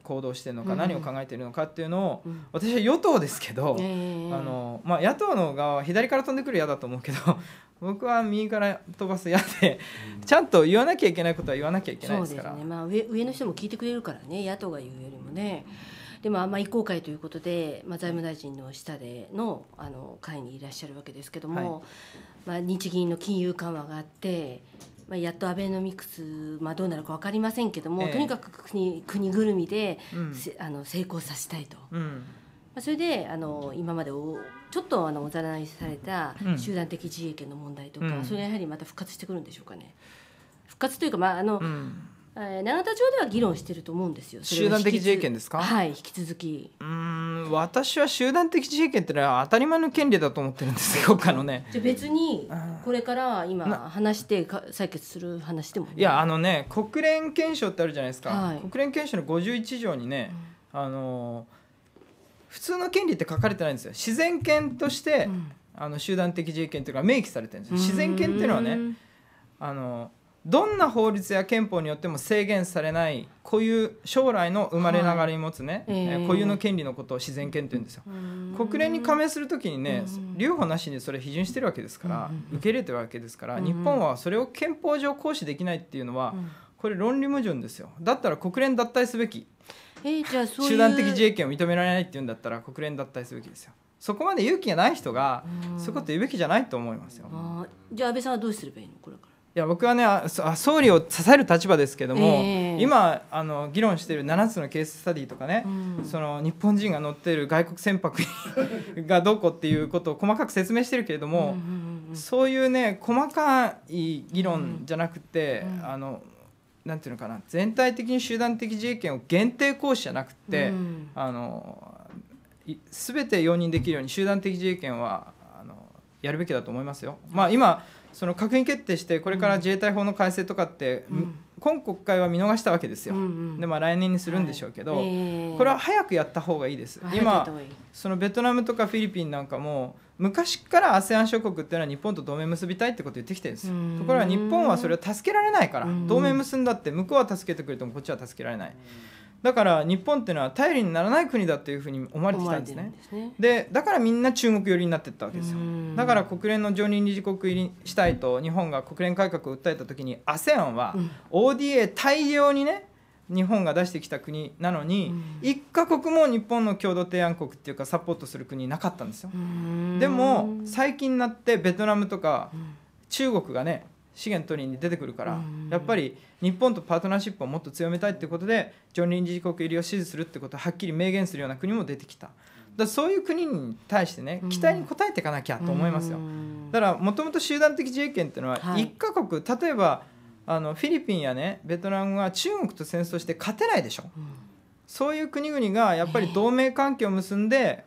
行動してるのか、何を考えているのかっていうのを、私は与党ですけど、あのまあ、野党の側は左から飛んでくる嫌だと思うけど 僕は右から飛ばす嫌で、ちゃんと言わなきゃいけないことは言わなきゃいけないですから、ねまあ、上上の人も聞いてくれるからね野党が言うよりもね。うんでも、まあ、移行会ということで、まあ、財務大臣の下でのあの会にいらっしゃるわけですけども、はい、まあ、日銀の金融緩和があって、まあ、やっとアベノミクス、まあ、どうなるか分かりませんけども、えとにかく国国ぐるみで、うん、あの成功させたいと。うんまあ、それであの今までおちょっとあのおざらいされた集団的自衛権の問題とか、うん、それはやはりまた復活してくるんでしょうかね。復活というか、まああの、うんえー、永田町では議論してると思うんですよ。集団的自衛権ですか。はい、引き続き。うん、私は集団的自衛権ってのは当たり前の権利だと思ってるんですよ、他のね。じゃ別にこれから今話してか採決する話でも、ね、いやあのね国連憲章ってあるじゃないですか。はい、国連憲章の五十一条にね、うん、あの普通の権利って書かれてないんですよ。自然権として、うん、あの集団的自衛権というか明記されてるんですよ。自然権っていうのはね、あの。どんな法律や憲法によっても制限されない固有将来の生まれながらに持つね、はい、えー、固有の権利のことを自然権というんですよ。国連に加盟するときにね留保なしにそれ批准してるわけですから、受け入れてるわけですから、日本はそれを憲法上行使できないっていうのは、これ論理矛盾ですよ。だったら国連脱退すべき、えー、じゃあそう集団的自衛権を認められないっていうんだったら国連脱退すべきですよ。そこまで勇気がない人がそういうこと言うべきじゃないと思いますよ。じゃあ安倍さんはどうすればいいのこれからいや僕はね総理を支える立場ですけども、えー、今あの議論している7つのケーススタディとかね、うん、その日本人が乗っている外国船舶 がどこっていうことを細かく説明してるけれども、そういうね細かい議論じゃなくて、うんうん、あのなんていうのかな全体的に集団的自衛権を限定行使じゃなくて、あの全て容認できるように集団的自衛権はあのやるべきだと思いますよ。まあ今その閣議決定してこれから自衛隊法の改正とかって、うん、今国会は見逃したわけですよ、うんうん、でまあ来年にするんでしょうけど、はいこれは早くやった方がいいです、今そのベトナムとかフィリピンなんかも昔から ASEAN 諸国っていうのは日本と同盟結びたいってこと言ってきてるんですよところが日本はそれを助けられないから同盟結んだって向こうは助けてくれてもこっちは助けられない。だから日本っていうのは頼りにならない国だっていうふうに思われてきたんですね。で、ね、だからみんな中国寄りになってったわけですよ。だから国連の常任理事国入りしたいと日本が国連改革を訴えた時に ASEAN は ODA 大量にね日本が出してきた国なのに、一か国も日本の共同提案国っていうかサポートする国なかったんですよ。でも最近になってベトナムとか中国がね資源取りに出てくるから、やっぱり日本とパートナーシップをもっと強めたいってことで常任理事国入りを支持するってことをはっきり明言するような国も出てきた。だそういう国に対してね期待に応えていかなきゃと思いますよ。だからもともと集団的自衛権っていうのは1カ国、例えばあのフィリピンやねベトナムは中国と戦争して勝てないでしょ。そういう国々がやっぱり同盟関係を結んで、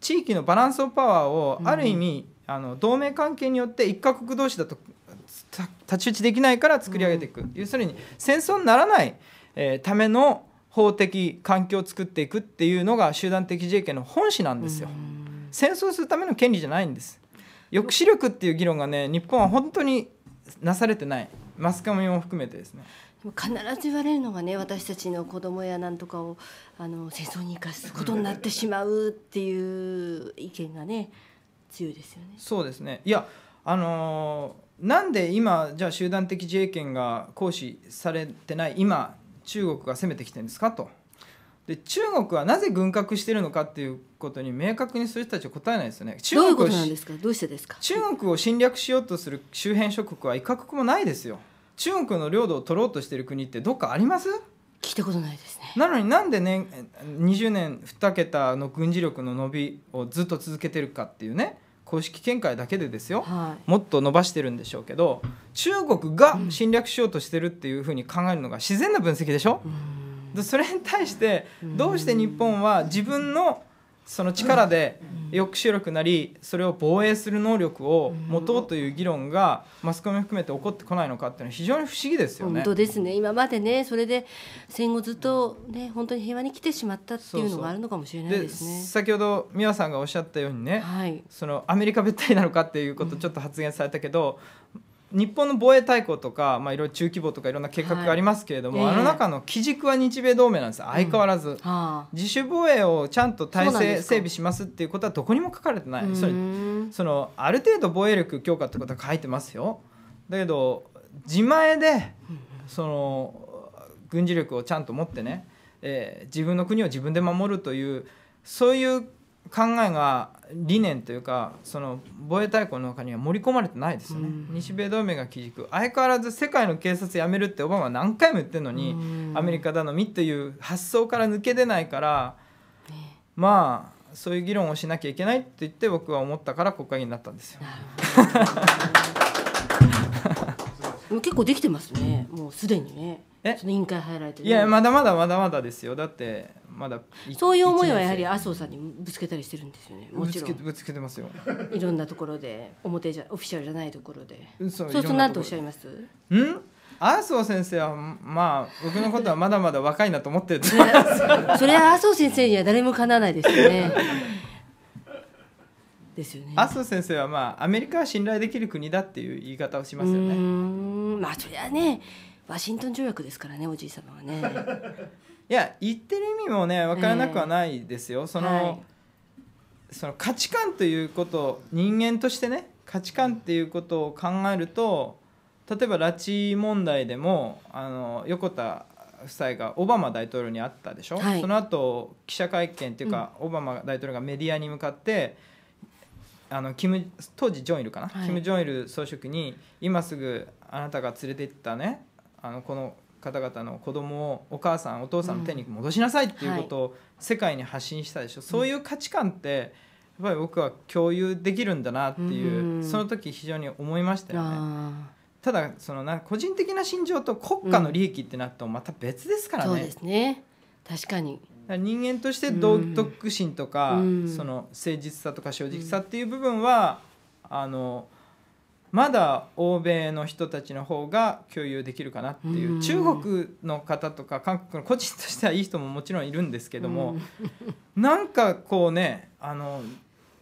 地域のバランスオパワーをある意味、あの同盟関係によって1カ国同士だと太刀打ちできないから作り上げていく、うん、要するに戦争にならない、えー、ための法的環境を作っていくっていうのが集団的自衛権の本旨なんですよ。戦争するための権利じゃないんです。抑止力っていう議論がね日本は本当になされてないマスコミも含めてですね。必ず言われるのがね私たちの子供やなんとかをあの戦争に生かすことになってしまうっていう意見がね強いですよね。そうですねいやあのーなんで今じゃあ集団的自衛権が行使されてない今中国が攻めてきてるんですかとで中国はなぜ軍拡してるのかっていうことに明確にそういう人たちは答えないですよね中国どういうことなんですかどうしてですか中国を侵略しようとする周辺諸国は一国もないですよ中国の領土を取ろうとしてる国ってどっかあります聞いたことないですねなのになんで年20年2桁の軍事力の伸びをずっと続けてるかっていうね公式見解だけでですよ、はい、もっと伸ばしてるんでしょうけど中国が侵略しようとしてるっていうふうに考えるのが自然な分析でしょ、うん、それに対してどうして日本は自分のその力で抑止力なりそれを防衛する能力を持とうという議論がマスコミ含めて起こってこないのかっていうのは非常に不思議ですよね。本当ですね今までねそれで戦後ずっと、ね、本当に平和に来てしまったっていうのがあるのかもしれないですね。そうそうで先ほど美和さんがおっしゃったようにね、はい、そのアメリカべったりなのかっていうことちょっと発言されたけど、うん日本の防衛大綱とか、まあ、いろいろ中規模とかいろんな計画がありますけれども、はいあの中の基軸は日米同盟なんです相変わらず、はあ、自主防衛をちゃんと体制整備しますっていうことはどこにも書かれてないそれそのある程度防衛力強化ってことは書いてますよだけど自前でその軍事力をちゃんと持ってね、えー、自分の国を自分で守るというそういう考えが理念というかその防衛大綱の中には盛り込まれてないですよね、日米同盟が基軸相変わらず世界の警察やめるってオバマは何回も言ってるのに、アメリカ頼みという発想から抜け出ないから、まあそういう議論をしなきゃいけないって言って僕は思ったから国会議員になったんですよ。結構できてますね、もうすでにね。え委員会入られて、いやまだまだまだまだですよだってまだそういう思いはやはり麻生さんにぶつけたりしてるんですよねもちろんぶつけてますよいろんなところで表じゃオフィシャルじゃないところでそうそうと何とおっしゃいますん麻生先生はまあ僕のことはまだまだ若いなと思ってる それは麻生先生には誰もかなわないですよねですよね麻生先生はまあアメリカは信頼できる国だっていう言い方をしますよねうんまあそりゃねワシントン条約ですからねおじい様はねいや言ってる意味もね分からなくはないですよ、そのはい、その価値観ということ人間としてね価値観っていうことを考えると例えば拉致問題でもあの横田夫妻がオバマ大統領に会ったでしょ、はい、その後記者会見っていうか、うん、オバマ大統領がメディアに向かってあのキム当時ジョンイルかな、はい、キム・ジョンイル総書記に今すぐあなたが連れて行ったねあのこの方々の子供をお母さんお父さんの手に戻しなさいっていうことを世界に発信したでしょ、うんはい、そういう価値観ってやっぱり僕は共有できるんだなっていう、その時非常に思いましたよね。ただそのな個人的な心情と国家の利益ってなってもまた別ですからね。ね確かに人間として道徳心とか、うん、その誠実さとか正直さっていう部分は、うん、あの。まだ欧米の人たちの方が共有できるかなっていう、うん、中国の方とか韓国の個人としてはいい人ももちろんいるんですけども、うん、なんかこうねあの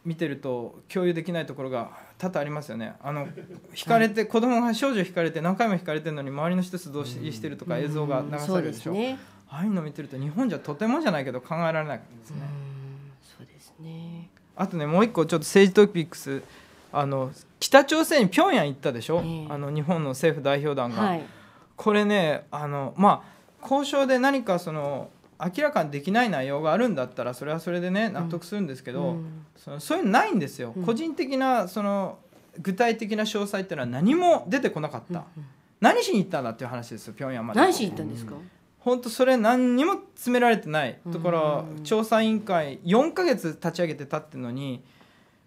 見てると共有できないところが多々ありますよねあの引かれて、はい、子供が少女引かれて何回も引かれてるのに周りの人と同士してるとか映像が流されるでしょ、うんうね、ああいうの見てると日本じゃとてもじゃないけど考えられないですね。そうですねあとねもう一個ちょっと政治トピックスあの北朝鮮に平壌行ったでしょ、えー、あの日本の政府代表団が、はい、これねあの、まあ、交渉で何かその明らかにできない内容があるんだったらそれはそれでね納得するんですけど、うん、そのそういうのないんですよ、うん、個人的なその具体的な詳細っていうのは何も出てこなかった、うん、何しに行ったんだっていう話ですよ平壌まで何しに行ったんですか、本当それ何にも詰められてないところ。調査委員会4か月立ち上げてたってのに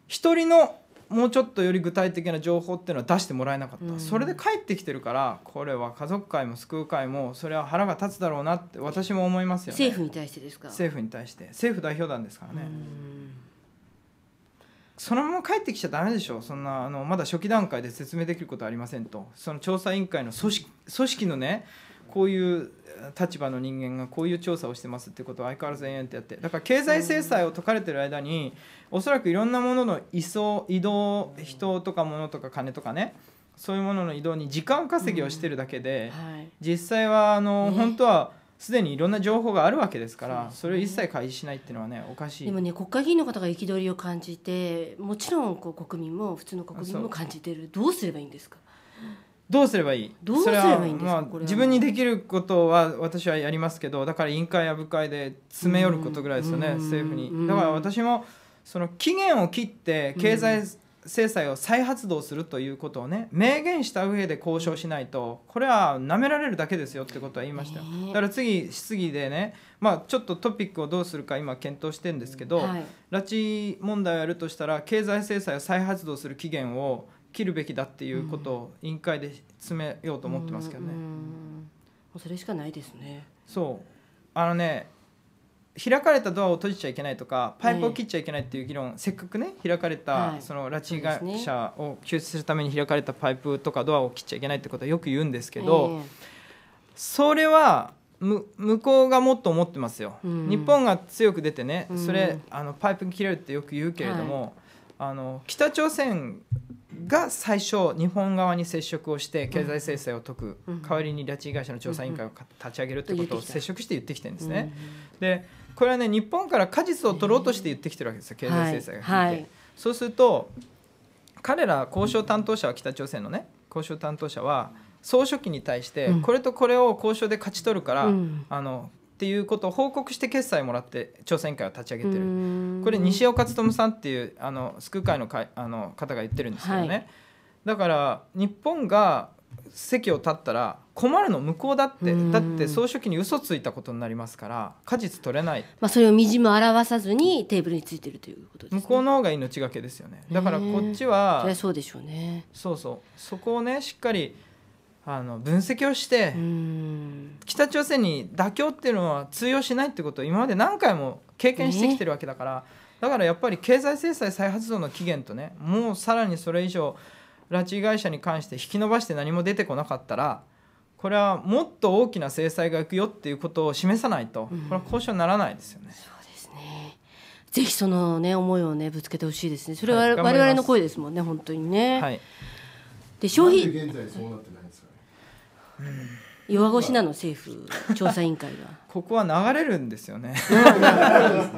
一人のもうちょっとより具体的な情報っていうのは出してもらえなかった、うん、それで帰ってきてるからこれは家族会も救う会もそれは腹が立つだろうなって私も思いますよね政府に対してですか政府に対して政府代表団ですからね、そのまま帰ってきちゃダメでしょそんなあのまだ初期段階で説明できることありませんとその調査委員会の組織組織のねこういう立場の人間がこういう調査をしてますってことを相変わらず延々とやってだから経済制裁を解かれてる間におそらくいろんなものの移送移動人とか物とか金とかねそういうものの移動に時間稼ぎをしてるだけで、うんはい、実際はあの、ね、本当はすでにいろんな情報があるわけですからそれを一切開示しないっていうのはねおかしいでもね国会議員の方が憤りを感じてもちろんこう国民も普通の国民も感じてるどうすればいいんですかどうすればいいどうすればいいんですか、まあ、自分にできることは私はやりますけどだから委員会や部会で詰め寄ることぐらいですよね、政府に、だから私もその期限を切って経済制裁を再発動するということをね明言した上で交渉しないとこれはなめられるだけですよってことは言いましたよ、だから次質疑でね、まあ、ちょっとトピックをどうするか今検討してるんですけど、拉致問題をやるとしたら経済制裁を再発動する期限を切るべきだっていうことを委員会で詰めようと思ってますけどね。それしかないですね。そうあのね開かれたドアを閉じちゃいけないとかパイプを切っちゃいけないっていう議論、ね、せっかくね開かれた、はい、その拉致被害者を救出するために開かれたパイプとかドアを切っちゃいけないってことはよく言うんですけど、えー、それはむ向こうがもっと思ってますよ、うん、日本が強く出てねそれ、うん、あのパイプ切れるってよく言うけれども、はい、あの北朝鮮が最初日本側に接触をして経済制裁を解く、代わりに拉致被害者の調査委員会を立ち上げるということを接触して言ってきてるんですね。でこれはね日本から果実を取ろうとして言ってきてるわけですよ経済制裁が、はいはそうすると彼ら交渉担当者は北朝鮮のね交渉担当者は総書記に対してこれとこれを交渉で勝ち取るから、あのっていうことを報告して決済もらって調査委員会を立ち上げてるこれ西岡勉さんっていうあの救う会のかあの方が言ってるんですけどね、はい、だから日本が席を立ったら困るの向こうだってだって総書記に嘘ついたことになりますから果実取れない、まあ、それをみじも表さずにテーブルについてるということ、ね、向こうの方が命がけですよねだからこっちは、そうでしょうねそうそうそこをねしっかりあの分析をして北朝鮮に妥協っていうのは通用しないってことを今まで何回も経験してきてるわけだから、だからやっぱり経済制裁再発動の期限とねもうさらにそれ以上拉致被害者に関して引き延ばして何も出てこなかったらこれはもっと大きな制裁がいくよっていうことを示さないと、これは交渉ならないですよね。うぜひそのね思いをねぶつけてほしいですね。それはわれわれの声ですもんね、本当にね。はい、で消費。現在そうなってない。弱腰なの政府調査委員会が ここは流れるんですよね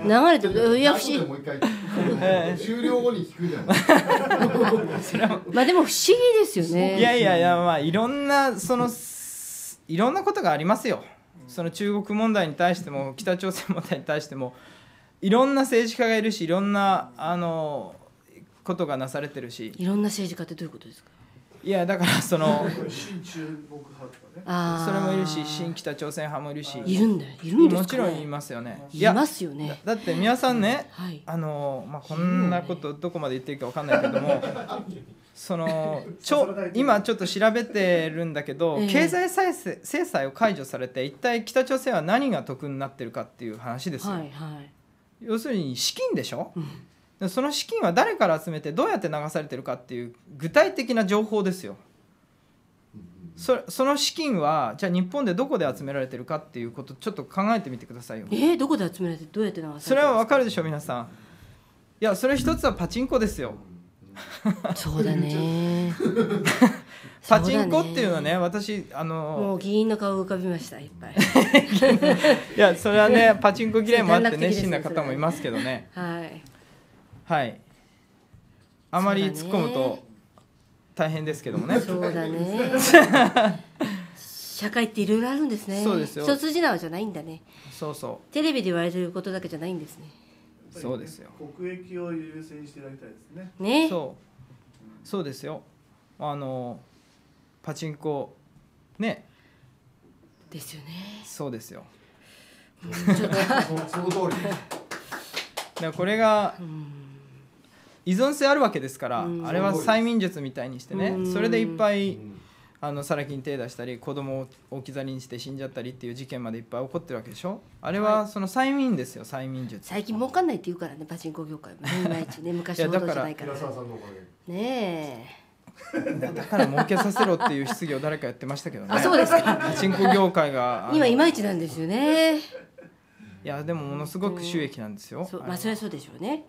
流れてるいや不思議終了後に聞くじゃないまあでも不思議ですよねいやいやいやまあいろんなそのいろんなことがありますよその中国問題に対しても北朝鮮問題に対してもいろんな政治家がいるしいろんなあのことがなされてるしいろんな政治家ってどういうことですかいやだからその新中国派とかねそれもいるし新北朝鮮派もいるしいるんだよいるんですもちろんいますよねいますよねだって皆さんね、はい、あのまあこんなことどこまで言っていいかわかんないけどもそのちょ今ちょっと調べてるんだけど、経済制裁制裁を解除されて一体北朝鮮は何が得になってるかっていう話ですよ、要するに資金でしょ、うんでその資金は誰から集めてどうやって流されてるかっていう具体的な情報ですよそその資金はじゃあ日本でどこで集められてるかっていうことちょっと考えてみてくださいよえー、どこで集められてどうやって流されてるそれはわかるでしょ皆さんいやそれ一つはパチンコですよそうだねパチンコっていうのはね、ね、私あのもう議員の顔浮かびましたいっぱい いやそれはねパチンコ嫌いもあって熱心な方もいますけどねはいはいあまり突っ込むと大変ですけどもねそうだね 社会っていろいろあるんですねそうですよ一筋縄じゃないんだねそうそうテレビで言われてることだけじゃないんですねそうですよ国益を優先していただきたいですねねそうそうですよあのパチンコねですよねそうですよ、うん、ちょっと その通りこれが、うん依存性あるわけですから、あれは催眠術みたいにしてね、それでいっぱい、あのサラ金手出したり子供を置き去りにして死んじゃったりっていう事件までいっぱい起こってるわけでしょあれはその催眠ですよ催眠術最近儲かんないって言うからねパチンコ業界もね いまいちね昔ほどじゃないからねえ だから儲けさせろっていう質疑を誰かやってましたけどねあそうですかパチンコ業界が今いまいちなんですよねいやでもものすごく収益なんですよ、まあそりゃそうでしょうね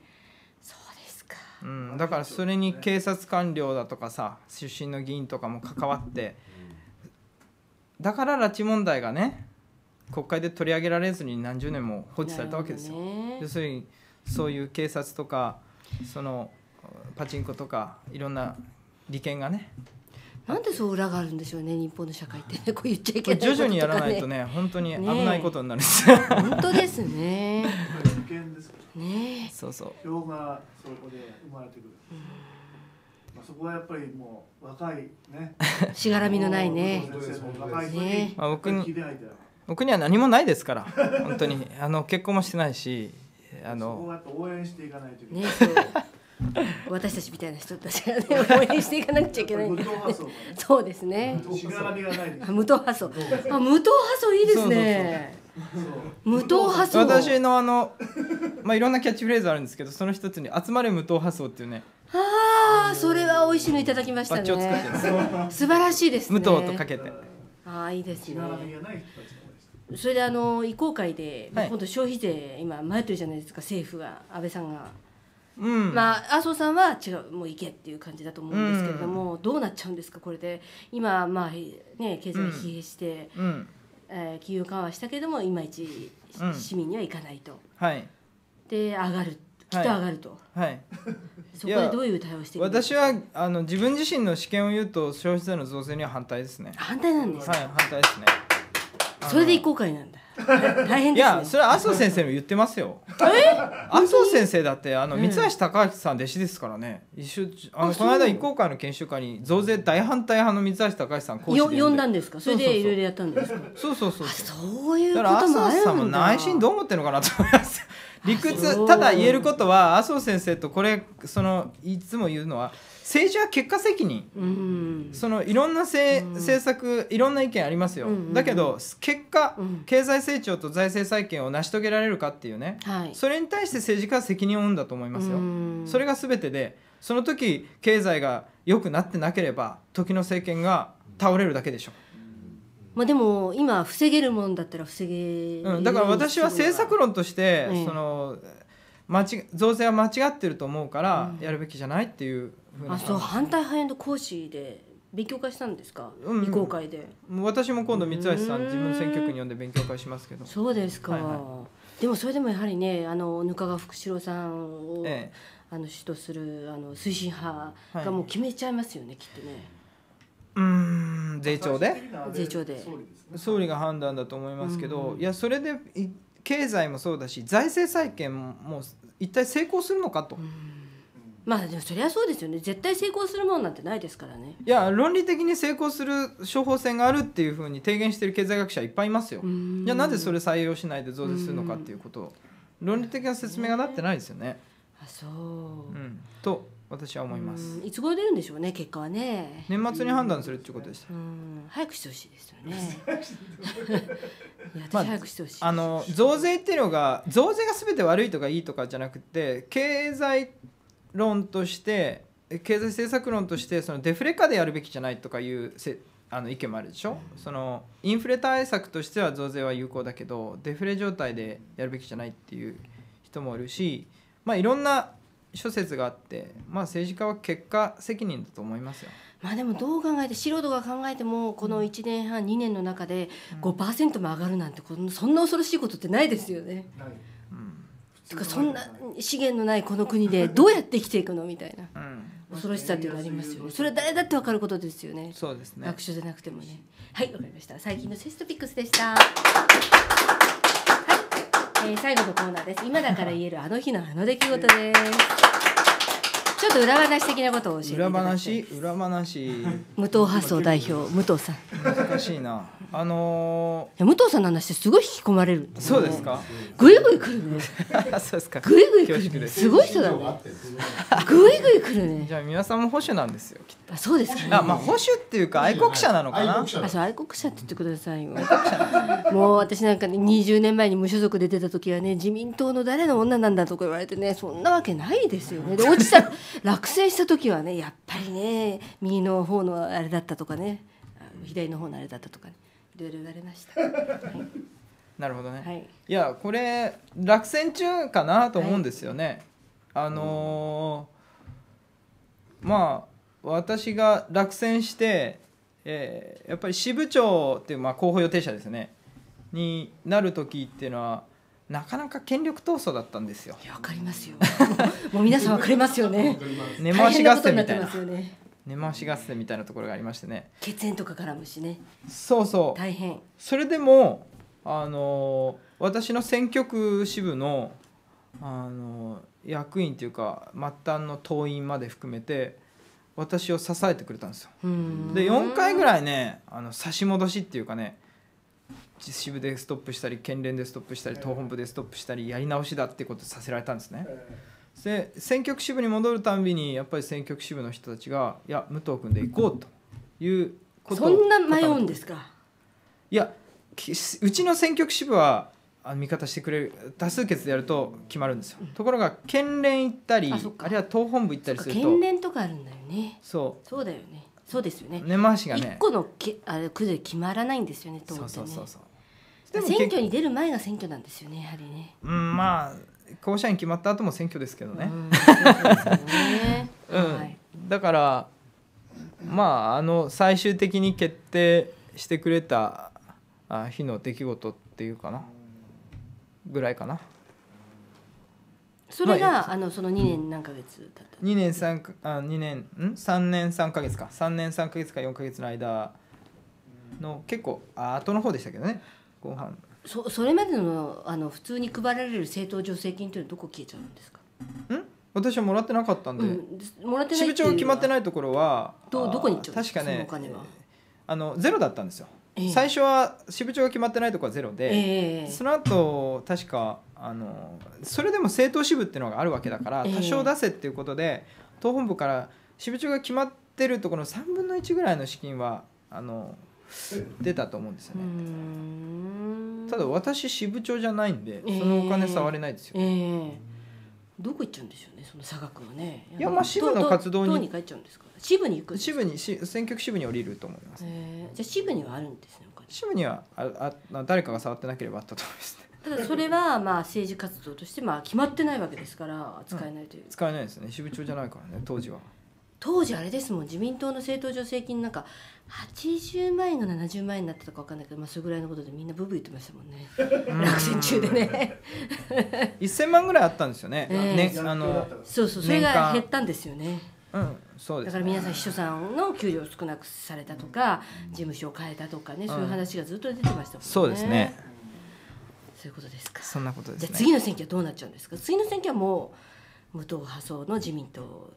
うん、だからそれに警察官僚だとかさ出身の議員とかも関わってだから拉致問題がね国会で取り上げられずに何十年も放置されたわけですよ。ね、要するにそういう警察とかそのパチンコとかいろんな利権がねなんでそう裏があるんでしょうね日本の社会って こう言っちゃいけない、ね、徐々にやらないとね本当に危ないことになるんです、ね、本当ですね 験ですねそうそうがそこで生まれてくる、まあ、そこはやっぱりもう若いね しがらみのないね僕に僕には何もないですから本当にあの結婚もしてないしあのそこはやっぱ応援していかないといけない、ね私たちみたいな人たちがね応援していかなくちゃいけない。ね、そうですね。し無党派層。あ無党派層いいですね。そうそうそう無党派層。私のあのまあいろんなキャッチフレーズあるんですけどその一つに集まれ無党派層っていうね。ああそれは美味しいのいただきましたね。素晴らしいです、ね、無党とかけて。ああいいですね。それであの移行会で、はい、今度消費税今迷ってるじゃないですか政府が安倍さんが。うん、まあ麻生さんは違うもう行けっていう感じだと思うんですけれども、うん、どうなっちゃうんですかこれで今まあね経済疲弊して、うん、えー、金融緩和したけれどもいまいち市民にはいかないと、はい、で上がるきっと上がると、はい、はい、そこでどういう対応していく私はあの自分自身の試験を言うと消費税の増税には反対ですね反対なんですはい反対ですねそれで移行会なんだ大変、ね、いやそれは麻生先生も言ってますよ麻生先生だってあの三橋貴明さん弟子ですからね、うん、一緒あのこの間移行会の研修会に増税大反対派の三橋貴明さん講師で呼んだんですかそれでいろいろやったんですかそうそうそうそういうこともあるんだから麻生さんも内心どう思ってるのかなと思います理屈ただ言えることは麻生先生とこれそのいつも言うのは政治は結果責任、うん、そのいろんなせ、うん、政策いろんな意見ありますよ、うんうんだけど結果、うん、経済成長と財政再建を成し遂げられるかっていうね、はい、それに対して政治家は責任を負うんだと思いますよ。それが全てでその時経済が良くなってなければ時の政権が倒れるだけでしょう。まあ、でも今防げるもんだったら防げうん、だから私は政策論として、その増税は間違ってると思うからやるべきじゃないっていうあそう反対派への講師で勉強会したんですか、うん、未公開で私も今度三橋さん自分選挙区に呼んで勉強会しますけどそうですか、はいはい、でもそれでもやはりねあのぬかが福四郎さんを、ええ、あの主とするあの推進派がもう決めちゃいますよね、はい、きっとねうん税調で税調で総理が判断だと思いますけど、いやそれで経済もそうだし財政再建も一体成功するのかと。うまあでもそりゃそうですよね絶対成功するもんなんてないですからねいや論理的に成功する処方箋があるっていうふうに提言している経済学者いっぱいいますよじゃあなぜそれ採用しないで増税するのかっていうことを論理的な説明がなってないですよねあそう、うん、と私は思いますいつ頃出るんでしょうね結果はね年末に判断するっていうことでした早くしてほしいですよねいや私早くしてほしい、まあ、あの増税っていうのが増税がすべて悪いとかいいとかじゃなくて経済論として経済政策論としてそのデフレ化でやるべきじゃないとかいうせあの意見もあるでしょ、うん、そのインフレ対策としては増税は有効だけどデフレ状態でやるべきじゃないっていう人もいるし、まあ、いろんな諸説があって、まあ、政治家は結果責任だと思いますよ。まあでもどう考えて素人が考えてもこの1年半2年の中で5%も上がるなんてそんな恐ろしいことってないですよね。うい、うんとかそんな資源のないこの国でどうやって生きていくのみたいな、恐ろしさっていうのありますよそれ誰だってわかることですよねそうですね学習じゃなくてもねはいわかりました最近のセストピックスでしたはい、えー、最後のコーナーです今だから言えるあの日のあの出来事ですちょっと裏話的なことを教えて裏話裏話武藤発想代表武藤さん難しいなあのー、武藤さんの話すごい引き込まれるそうですかぐいぐい来るね そうですかぐいぐい来るねすごい人だね ぐいぐい来るねじゃあ皆さんも保守なんですよあそうですか、ね、あまあ保守っていうか愛国者なのかなあそう愛国者って言ってくださいよもう私なんかね20年前に無所属で出た時はね自民党の誰の女なんだとか言われてねそんなわけないですよねで落ちた落選した時はねやっぱりね右の方のあれだったとかね左の方のあれだったとか、ね、いろいろ言われました。なるほどね、はい、いやこれ落選中かなと思うんですよね、はい、あのー、まあ私が落選して、えー、やっぱり支部長っていう、まあ、候補予定者ですねになる時っていうのはなかなか権力闘争だったんですよ。わかりますよ。もう皆さんわかりますよね。寝回し合戦みたいな。寝回し合戦みたいなところがありましてね。血縁とか絡むしね。そうそう。大変。それでもあの私の選挙区支部のあの役員というか末端の党員まで含めて。私を支えてくれたんですよで4回ぐらいねあの差し戻しっていうかね支部でストップしたり県連でストップしたり党本部でストップしたりやり直しだってことさせられたんですね。で選挙区支部に戻るたんびにやっぱり選挙区支部の人たちがいや武藤君で行こうということそんな迷うんですかいやうちの選挙区支部は味方してくれる多数決でやると決まるんですよ、ところが県連行ったりあるいは党本部行ったりすると県連とかあるんだよねそうそうだよねそうですよね根回しがね1個のけあれ区で決まらないんですよね党本部ねそうそうそうそう選挙に出る前が選挙なんですよねやはりね。うんまあ候補者に決まった後も選挙ですけどね。だからまああの最終的に決定してくれた日の出来事っていうかなぐらいかな。それが、まあ、あのその2年何ヶ月だった2年3あ2年ん3年3か月か3年3か月か4か月の間の結構後の方でしたけどね後半そそれまでのあの普通に配られる政党助成金というのはどこ消えちゃうんですかん私はもらってなかったんで、もらってない支部長が決まってないところはどどこに行っちゃうんですか確かねあのゼロだったんですよ、えー、最初は支部長が決まってないところはゼロで、えー、その後確かあのそれでも政党支部っていうのがあるわけだから多少出せっていうことで、えー、党本部から支部長が決まってるところの3分の1ぐらいの資金はあの出たと思うんですよねただ私支部長じゃないんでそのお金触れないですよ、えーえー、どこ行っちゃうんでしょうねその差額はねいやまあ支部の活動に支部に行く支部に選挙区支部に降りると思います、えー、じゃ支部にはあるんですね支部にはああ誰かが触ってなければあったと思いますねただそれはまあ政治活動としてまあ決まってないわけですから使えないという、うん、使えないですね支部長じゃないからね当時は当時あれですもん自民党の政党助成金なんか80万円が70万円になってたか分かんないけど、まあ、それぐらいのことでみんなブーブー言ってましたもんね落選中でね1000万ぐらいあったんですよね,、ねあのそうそうそれが減ったんですよねうん、そうです、だから皆さん秘書さんの給料を少なくされたとか、うん、事務所を変えたとかね、そういう話がずっと出てましたもんね、そうですねそういうことですかそんなことです、ね、じゃあ次の選挙はどうなっちゃうんですか次の選挙はもう無党派層の自民党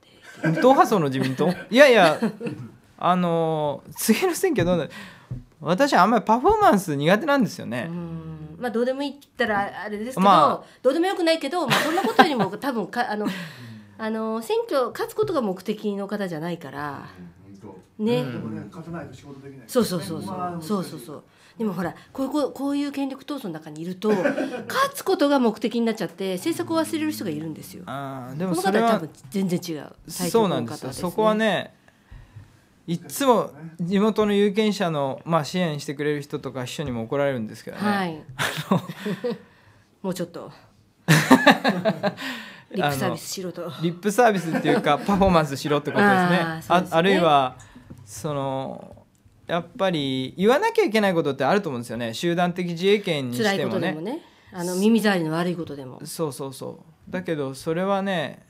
で無党派層の自民党いやいやあの次の選挙どうなる私あんまりパフォーマンス苦手なんですよね。まあどうでもいいったらあれですけど、まあ、どうでもよくないけど、まあ、そんなことよりも多分かあのあの選挙勝つことが目的の方じゃないから。ね、勝てないと仕事できない、そうそうそうそう、そうそうそう。でもほらこういうこういう権力闘争の中にいると 勝つことが目的になっちゃって政策を忘れる人がいるんですよ。あでもそれは多分全然違う。そうなんですよ。そこはねいつも地元の有権者の、まあ、支援してくれる人とか秘書にも怒られるんですけどね、はい、もうちょっと リップサービスしろとリップサービスっていうか パフォーマンスしろってことですねあ、ね、あるいはそのやっぱり言わなきゃいけないことってあると思うんですよね集団的自衛権にしてもね、ね、あの耳障りの悪いことでもそうそうそうだけどそれはね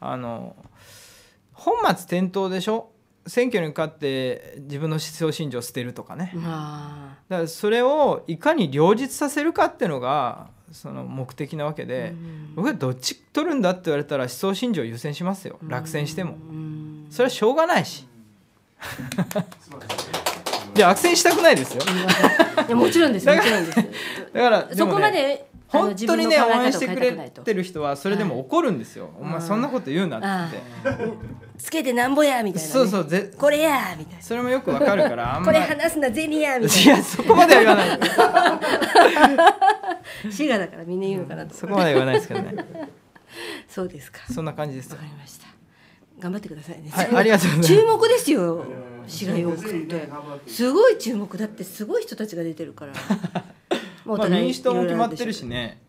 あの本末転倒でしょ選挙に勝って自分の思想信条を捨てるとかね、あ、だからそれをいかに両立させるかっていうのがその目的なわけで、うん、僕はどっち取るんだって言われたら思想信条を優先しますよ落選しても、うん、それはしょうがないし。ゃあ悪戦したくないですよ。いやもちろんです。もちろんです。だからそこまで本当にね応援してくれてる人はそれでも怒るんですよ、お前そんなこと言うなってつけてなんぼやみたいな、そうそうぜこれやみたいなそれもよくわかるからあんこれ話すなゼ銭やみたいないやそこまでは言わない 滋賀だからみんな言うのかなと、そこまで言わないですけどね そうですかそんな感じですわかりました頑張ってくださいね、はい、ありがとうございます注目ですよ滋賀洋服ってすごい注目だってすごい人たちが出てるから もう、まあ、民主党も決まってるしね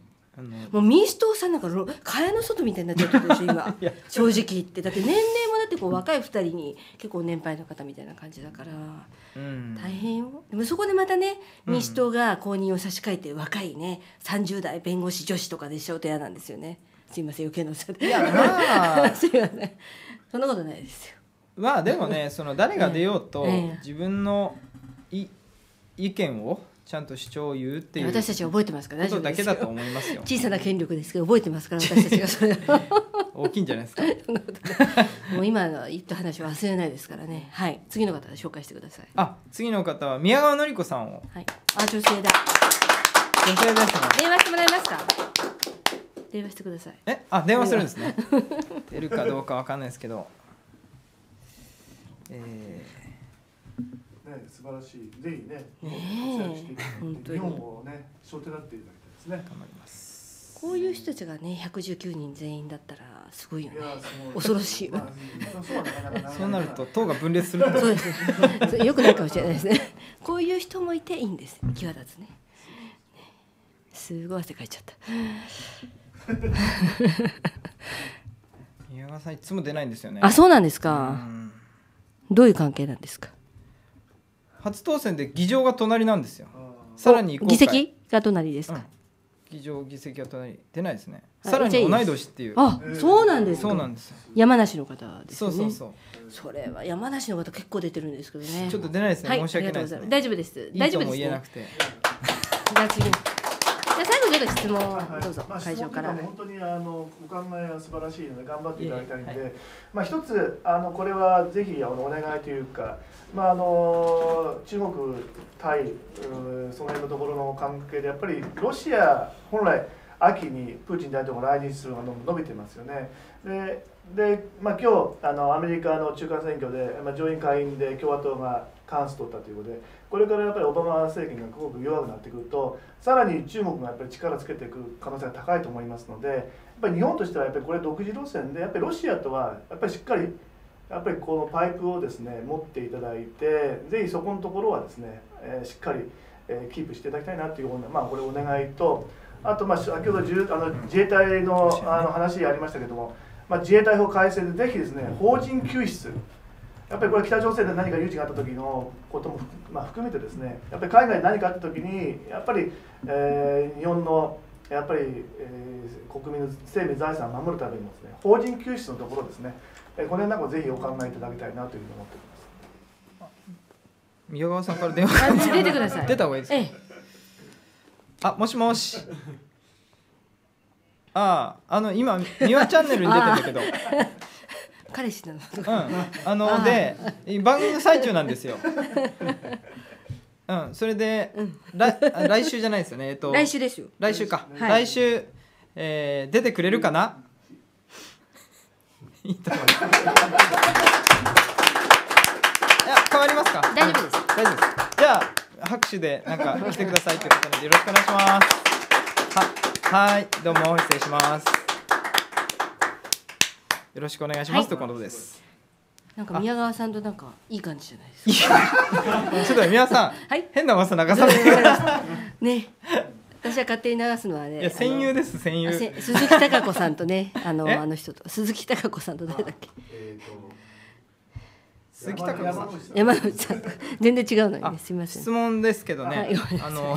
もう民主党さんなんか蚊帳の外みたいになっちゃってるでしょ今 正直言ってだって年齢もだってこう若い2人に結構年配の方みたいな感じだから、大変よでもそこでまたね民主党が公認を差し替えて若いね30代弁護士女子とかでしょうと嫌なんですよねすいません余計なお世話でいや すいませんそんなことないですよまあでもねその誰が出ようと 自分のい、意見をちゃんと主張を言うっていう私たち覚えてますからことだけだと思いますよ小さな権力ですけど覚えてますから私たちがそれ大きいんじゃないですか もう今の言った話忘れないですからねはい次の方紹介してくださいあ次の方は宮川典子さんをはいあ女性だ女性ですね電話してもらえますか電話してくださいえあ電話するんですね出るかどうかわかんないですけどえーね、素晴らしい。ぜひね、ねしていただ日本をね、象手立っていただきたいですね。頑張ります。こういう人たちがね、119人全員だったらすごいよね。恐ろしい。まそうなると党が分裂する。そうですね。よくないかもしれないですね。こういう人もいていいんです。際立つね。すごい汗かいちゃった。宮川さんいつも出ないんですよね。あ、そうなんですか。どういう関係なんですか。初当選で議場が隣なんですよさらに議席が隣ですか、議場議席が隣出ないですねさらに同い年っていうあそうなんですそうなんです山梨の方ですねそうそうそうそれは山梨の方結構出てるんですけどねちょっと出ないですね、申し訳ない大丈夫です大丈夫です、ね、言えなくてと質問どうぞ、はいはい、会場から。まあ、本当にあのお考えは素晴らしいので頑張っていただきたいので、はい、まあ一つあのこれはぜひあのお願いというか、まああの中国対その辺のところの関係でやっぱりロシア本来秋にプーチン大統領が来日するのが伸びてますよね。でで、まあ、今日あのアメリカの中間選挙で、まあ、上院下院で共和党が過半数取ったということでこれからやっぱりオバマ政権がすごく弱くなってくるとさらに中国がやっぱり力つけていく可能性が高いと思いますのでやっぱり日本としてはやっぱりこれ独自路線でやっぱりロシアとはやっぱりしっかりやっぱりこのパイプをですね持っていただいてぜひそこのところはですね、えー、しっかり、えー、キープしていただきたいなというようなまあこれお願いとあとまあ先ほど自あの自衛隊のあの話ありましたけども、まあ、自衛隊法改正でぜひですね法人救出やっぱりこれ北朝鮮で何か有事があった時のことも、まあ、含めてですねやっぱり海外に何かあった時にやっぱり、えー、日本のやっぱり、えー、国民の生命財産を守るためにもですね法人救出のところですね、えー、この辺なんかぜひお考えいただきたいなというふうに思っております宮川さんから電話出てください出た方がいいです、ええ、あもしもしあああの今「みわチャンネル」に出てんだけど 彼氏なの、うん、あので番組の最中なんですようんそれで、うん、来週じゃないですよねえっと来週ですよ来週か、はい、来週、えー、出てくれるかな、いいや変わりますか大丈夫です大丈夫ですじゃあ拍手でなんか来てくださいということでよろしくお願いしますははいどうも失礼しますよろしくお願いします、はい、ということです。なんか宮川さんとなんかいい感じじゃないですか。ちょっと宮さん、はい、変な噂流されて ね。私は勝手に流すのはね。戦友です戦友。鈴木孝子さんとね、あのあの人と鈴木孝子さんと誰だっけ。鈴木隆さん山口さん全然違うのに、ね、すみません質問ですけどね、はあの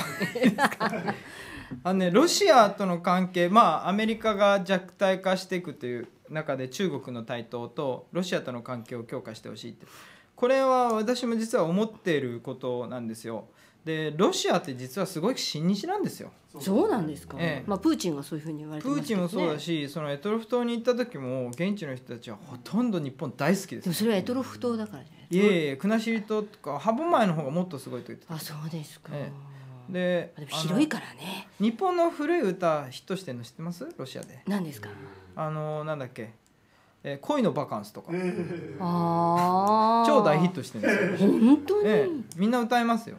あのねロシアとの関係まあアメリカが弱体化していくという中で中国の台頭とロシアとの関係を強化してほしいってこれは私も実は思っていることなんですよ。でロシアって実はすごい親日なんですよ。そうなんですか、ええ、まあ、プーチンがそういうふうに言われて、ね、プーチンもそうだしそのエトロフ島に行った時も現地の人たちはほとんど日本大好きですでもそれはエトロフ島だからじゃないですかいえいえ国後島とか歯舞の方がもっとすごいと言ってたあそうですか、ええ、で広いからね日本の古い歌ヒットしてるの知ってますロシアで何ですかあのなんだっけえー、恋のバカンスとか、えー、超大ヒットしてるんですよ本当に、えー、みんな歌えますよ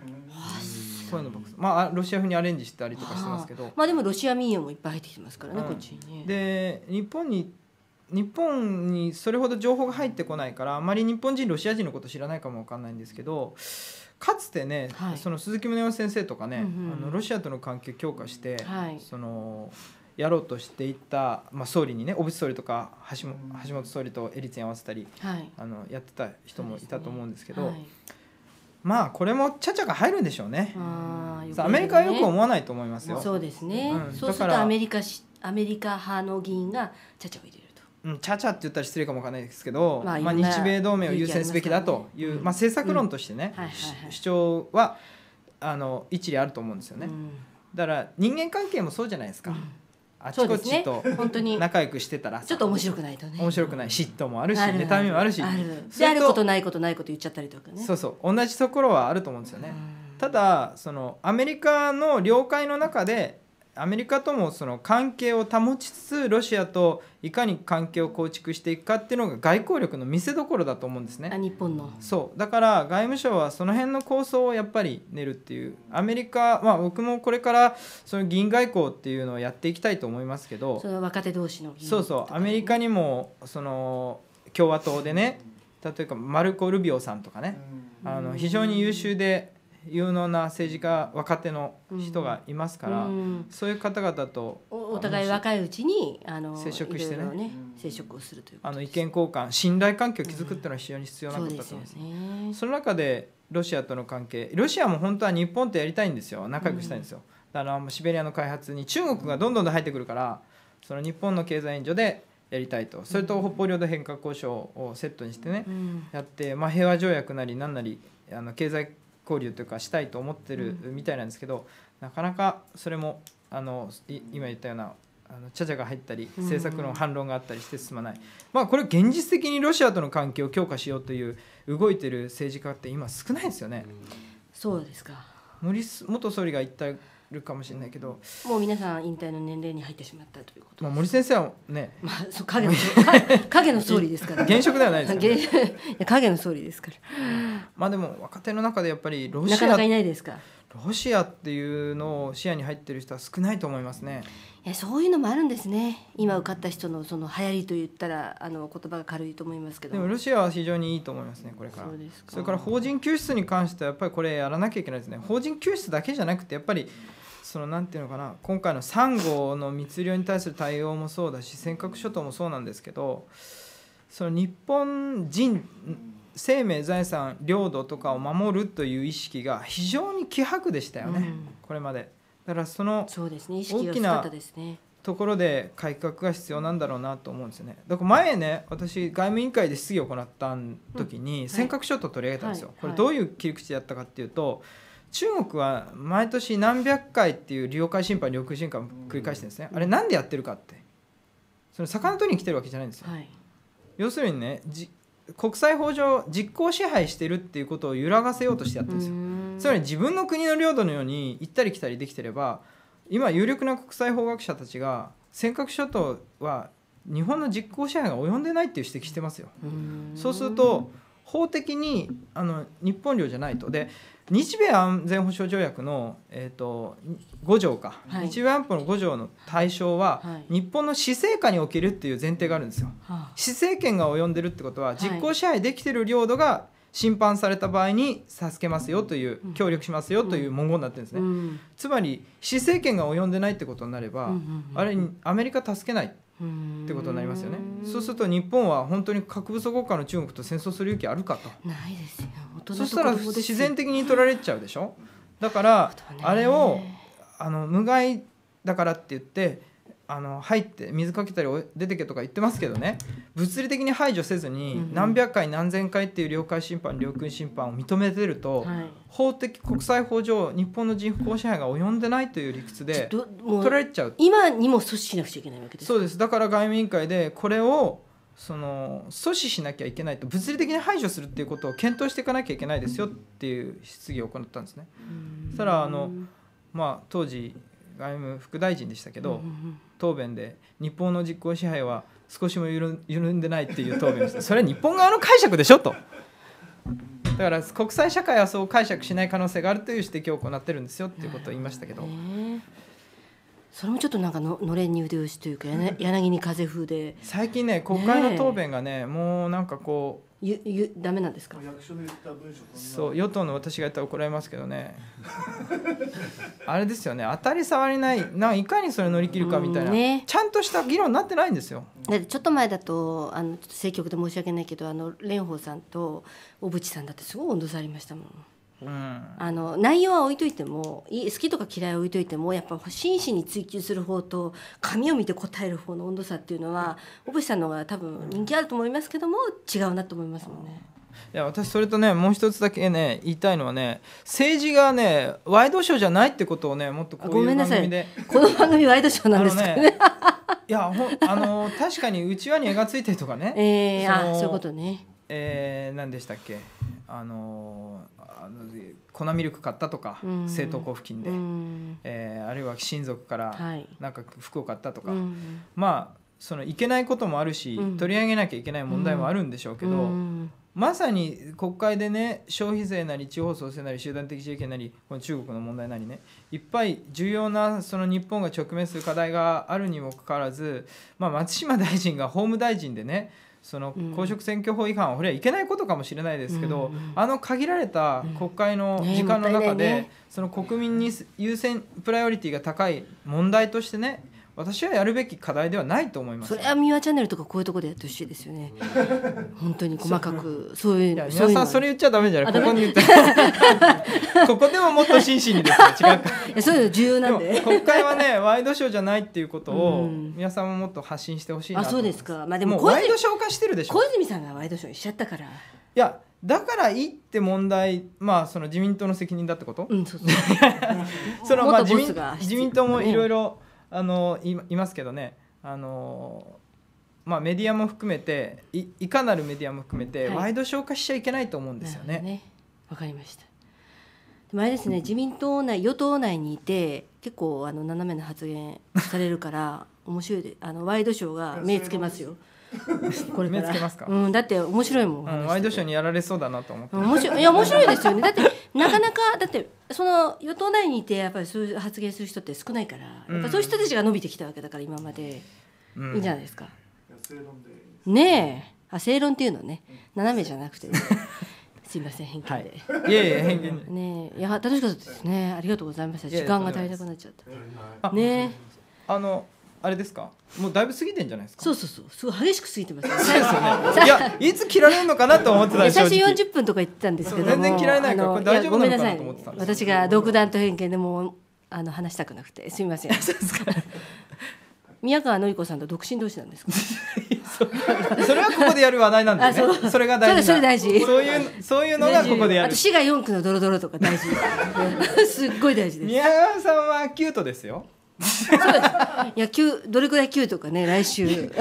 恋のバカンスまあロシア風にアレンジしたりとかしてますけどまあでもロシア民謡もいっぱい入ってきてますからね、うん、こっちに、ね、で日本に日本にそれほど情報が入ってこないからあまり日本人ロシア人のこと知らないかもわかんないんですけどかつてね、はい、その鈴木宗男先生とかね、うんうん、あのロシアとの関係強化して、はい、その。やろうとしていた、まあ、総理にね小渕総理とか橋橋本総理とエリツィン合わせたり、はい、あのやってた人もいたと思うんですけど。ねはい、まあこれもちゃちゃが入るんでしょうね。あねアメリカはよく思わないと思いますよ。そうですね。うん、そうするとアメリカしアメリカ派の議員がちゃちゃを入れると。ちゃちゃって言ったら失礼かもわからないですけど、まあ、まあ、日米同盟を優先すべきだという、まあ、政策論としてね、主張はあの一理あると思うんですよね。だから人間関係もそうじゃないですか、あちこちと仲良くしてたら、ね、ちょっと面白くないとね面白くない嫉妬もあるし妬みもあるしあるであることないことないこと言っちゃったりとかねそうそう同じところはあると思うんですよねただそのアメリカの領海の中でアメリカともその関係を保ちつつロシアといかに関係を構築していくかっていうのが外交力の見せどころだと思うんですね。日本のそうだから外務省はその辺の構想をやっぱり練るっていうアメリカ、まあ、僕もこれからその議員外交っていうのをやっていきたいと思いますけどそ若手同士のそうそうアメリカにもその共和党でね例えばマルコ・ルビオさんとかね、あの非常に優秀で。有能な政治家若手の人がいますから、うん、そういう方々とお互い若いうちにあの接触してね、ね、接触をするというあの意見交換信頼関係を築くっていうのは非常に必要なことだと思います,、うんそすね、その中でロシアとの関係ロシアも本当は日本とやりたいんですよ仲良くしたいんですよ、うん、あのシベリアの開発に中国がどんどん入ってくるからその日本の経済援助でやりたいとそれと北方領土変革交渉をセットにしてね、うん、やって、まあ、平和条約なり何なりあの経済交流というかしたいと思ってるみたいなんですけど、なかなかそれもあの今言ったようなあのちゃちゃが入ったり政策の反論があったりして進まない、まあ、これ現実的にロシアとの関係を強化しようという動いてる政治家って今少ないですよね。そうですか森元総理が言ったるかもしれないけど、もう皆さん引退の年齢に入ってしまったということまあ、森先生はね、まあ、そう影の影の総理ですから、現職ではないですから、ね、影の総理ですからまあでも若手の中でやっぱりロシアなかなかいないですかロシアっていうのを視野に入ってる人は少ないと思いますね。いやそういうのもあるんですね。今受かった人のその流行りと言ったらあの言葉が軽いと思いますけど。でもロシアは非常にいいと思いますねこれから。そうですか。それから法人救出に関してはやっぱりこれやらなきゃいけないですね。法人救出だけじゃなくてやっぱりそのんていうのかな今回のサンゴの密漁に対する対応もそうだし尖閣諸島もそうなんですけどその日本人生命財産領土とかを守るという意識が非常に希薄でしたよね、うん、これまでだからその大きなところで改革が必要なんだろうなと思うんですよねだから前ね私外務委員会で質疑を行った時に、尖閣諸島取り上げたんですよ、これどういう切り口でやったかっていうと、中国は毎年何百回っていう領海侵犯領空侵犯を繰り返してるんですね、あれなんでやってるかってその魚取りに来てるわけじゃないんですよ、はい、要するにね国際法上実効支配してるっていうことを揺らがせようとしてやってるんですよつまり自分の国の領土のように行ったり来たりできてれば今有力な国際法学者たちが尖閣諸島は日本の実効支配が及んでないっていう指摘してますよそうすると法的にあの日本領じゃないとで日米安全保障条約の、えーと、5条か、はい、日米安保の5条の対象は、はい、日本の施政下におけるっていう前提があるんですよ。はあ、政権が及んでるってことは実効支配できてる領土が侵犯された場合に助けますよという、協力しますよという文言になってるんですね、うん、つまり施政権が及んでないってことになれば、うんうんうん、あれアメリカ助けないってことになりますよねそうすると日本は本当に核武装国家の中国と戦争する勇気あるかとないですよそしたら自然的に取られちゃうでしょだからあれをあの無害だからって言ってあの入って水かけたり出てけとか言ってますけどね物理的に排除せずに何百回何千回っていう領海侵犯領空侵犯を認めてると、法的国際法上日本の人口支配が及んでないという理屈で取られちゃう今にも阻止しなくちゃいけないわけですそうですだから外務委員会でこれをその阻止しなきゃいけないと物理的に排除するっていうことを検討していかなきゃいけないですよっていう質疑を行ったんですね。そしたらあの、まあ、当時外務副大臣でしたけど、うんうん、答弁で日本の実効支配は少しも緩んでないっていう答弁をしてそれは日本側の解釈でしょとだから国際社会はそう解釈しない可能性があるという指摘を行ってるんですよっていうことを言いましたけど。それもちょっとなんかののれんに腕押しというか、ね、柳に風風で最近ね国会の答弁がね、ね、もうなんかこうゆゆダメなんですか役所言った文書。そう与党の私が言ったら怒られますけどね あれですよね当たり障りないなんかいかにそれ乗り切るかみたいな、ね、ちゃんとした議論になってないんですよだちょっと前だとあのと政局で申し訳ないけどあの蓮舫さんと小渕さんだってすごい温度差ありましたもんうん、あの内容は置いといても好きとか嫌いは置いといてもやっぱ真摯に追求する方と紙を見て答える方の温度差っていうのは小渕さんの方が多分人気あると思いますけども違うなと思いますもんね。いや私それとねもう一つだけね言いたいのはね政治がねワイドショーじゃないってことをねもっとこういう番組でこの番組ワイドショーなんですかね。ねいやほあの確かにうちわに絵がついてるとかね。えー、そあそういうことね。えー、何でしたっけあのー粉ミルク買ったとか、政党交付金で、えー、あるいは親族からなんか服を買ったとか、はい、まあそのいけないこともあるし、取り上げなきゃいけない問題もあるんでしょうけど、まさに国会でね消費税なり地方創生なり集団的自衛権なりこの中国の問題なりねいっぱい重要なその日本が直面する課題があるにもかかわらず、まあ、松島大臣が法務大臣でねその公職選挙法違反はこれはいけないことかもしれないですけど、うん、あの限られた国会の時間の中で、うんねね、その国民に優先プライオリティが高い問題としてね私はやるべき課題ではないと思いますそれは「ミワチャンネル」とかこういうところでやってほしいですよね本当に細かくそういういやさんそれ言っちゃダメじゃないここに言って ここでももっと真摯にですよ違うか いやそういうの重要なんで国会はねワイドショーじゃないっていうことを皆さんももっと発信してほしいなあそうですかまあでもワイドショー化してるでしょ小泉さんがワイドショーしちゃったからいやだからいいって問題、まあ、その自民党の責任だってこと、うん、そうそう そのまあ自民党もいろいろあのいますけどねあの、まあ、メディアも含めていかなるメディアも含めて、ワイドー化しちゃいけないと思うんですよね。わ、ね、かりました前ですね自民党内与党内にいて結構あの斜めな発言されるから面白いあのワイドショーが目つけますよ。これ目つけますか、うん、だって面白いもんワイドショーにやられそうだなと思って面白いいや面白いですよねだってなかなかだってその与党内にいてやっぱりそういう発言する人って少ないからやっぱそういう人たちが伸びてきたわけだから今まで、うん、いいんじゃないですかねえあ正論っていうのね斜めじゃなくて、ね、すみません偏見で、はい、いやいえ、偏見ねえいや楽しかったですねありがとうございました時間が足りなくなっちゃったねえ。あのあれですかもうだいぶ過ぎてんじゃないですかそうそうそうすごい激しく過ぎてます、そうですよねいやいつ切られるのかなと思ってた最初40分とか言ってたんですけど全然切られないからこれ大丈夫なのかなと思ってたんです私が独断と偏見でもあの話したくなくてすみません 宮川典子さんと独身同士なんですか それはここでやる話題なんですねそれが大事それ大事そういうそういうのがここでやるあと滋賀4区のドロドロとか大事 すっごい大事です宮川さんはキュートですよ野球どれくらい球とかね来週相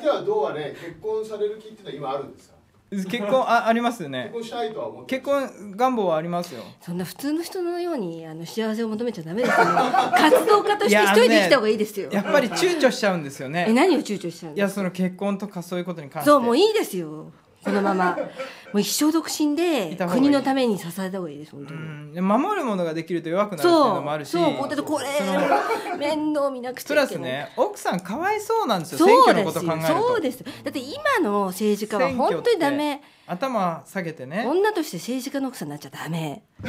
手はどうあれ結婚される気ってのは今あるんですか結婚あありますね結婚したいとは思っ結婚願望はありますよそんな普通の人のようにあの幸せを求めちゃダメですよ、ね、活動家として一人で生きた方がいいですよ、ね、やっぱり躊躇しちゃうんですよねえ何を躊躇しちゃういやその結婚とかそういうことに関してそうもういいですよこのままもう一生独身で国のために支えた方がいいです本当に守るものができると弱くなるっていうのもあるしそうだってこれ面倒見なくてプラスね奥さんかわいそうなんですよ選挙のこと考えるとそうですだって今の政治家は本当にダメ頭下げてね女として政治家の奥さんになっちゃダメ そ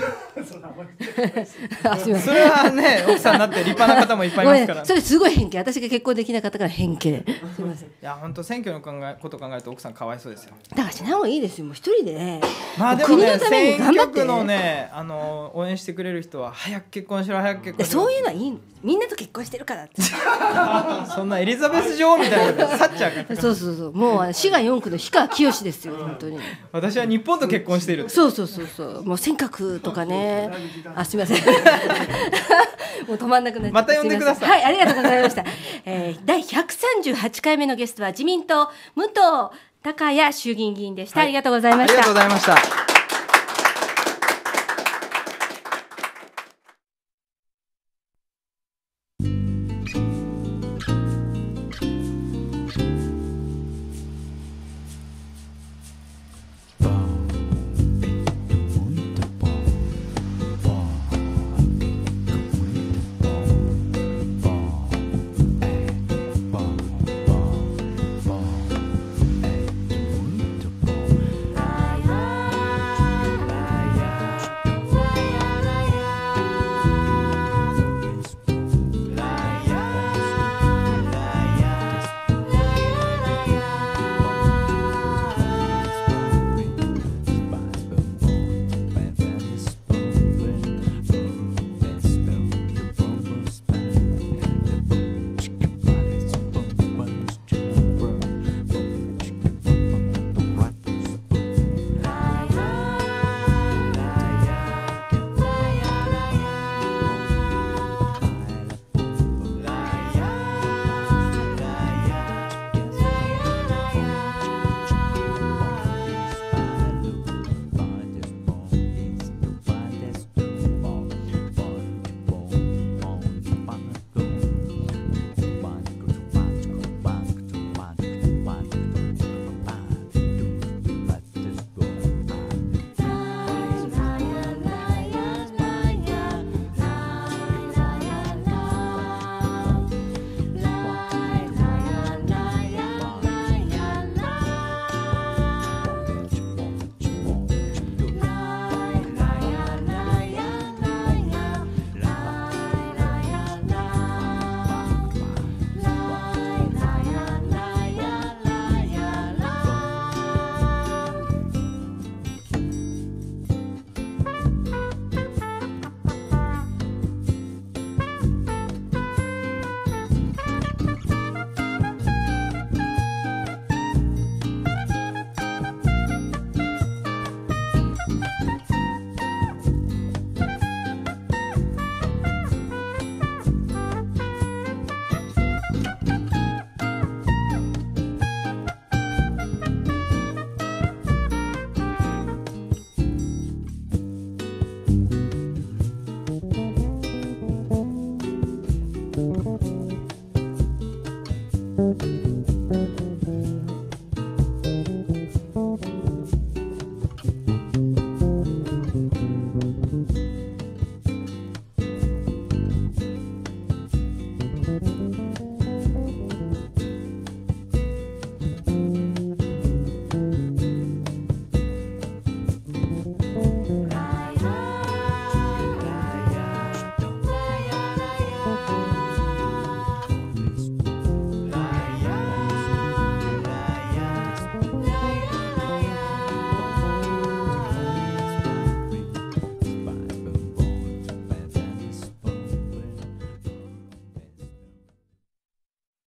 れはね奥さんになって立派な方もいっぱいいますから、ね、それすごい偏見私が結婚できなかったから偏見すみませんいや本当選挙の考えこと考えると奥さんかわいそうですよだからしない方がいいですよもう一人でねまあでも、ね、国のために頑張って、ね、のねあの応援してくれる人は早く結婚しろ早く結婚しろそういうのはいいみんなと結婚してるから そんなエリザベス女王みたいなサッチャーがそうそうそうもう滋賀4区の氷川きよしですよ本当に私は日本と結婚しているそうそうそうそうもう尖閣とかねあすみません もう止まんなくなっまた呼んでくださいはいありがとうございました、えー、第138回目のゲストは自民党武藤孝也衆議院議員でした、はい、ありがとうございましたありがとうございました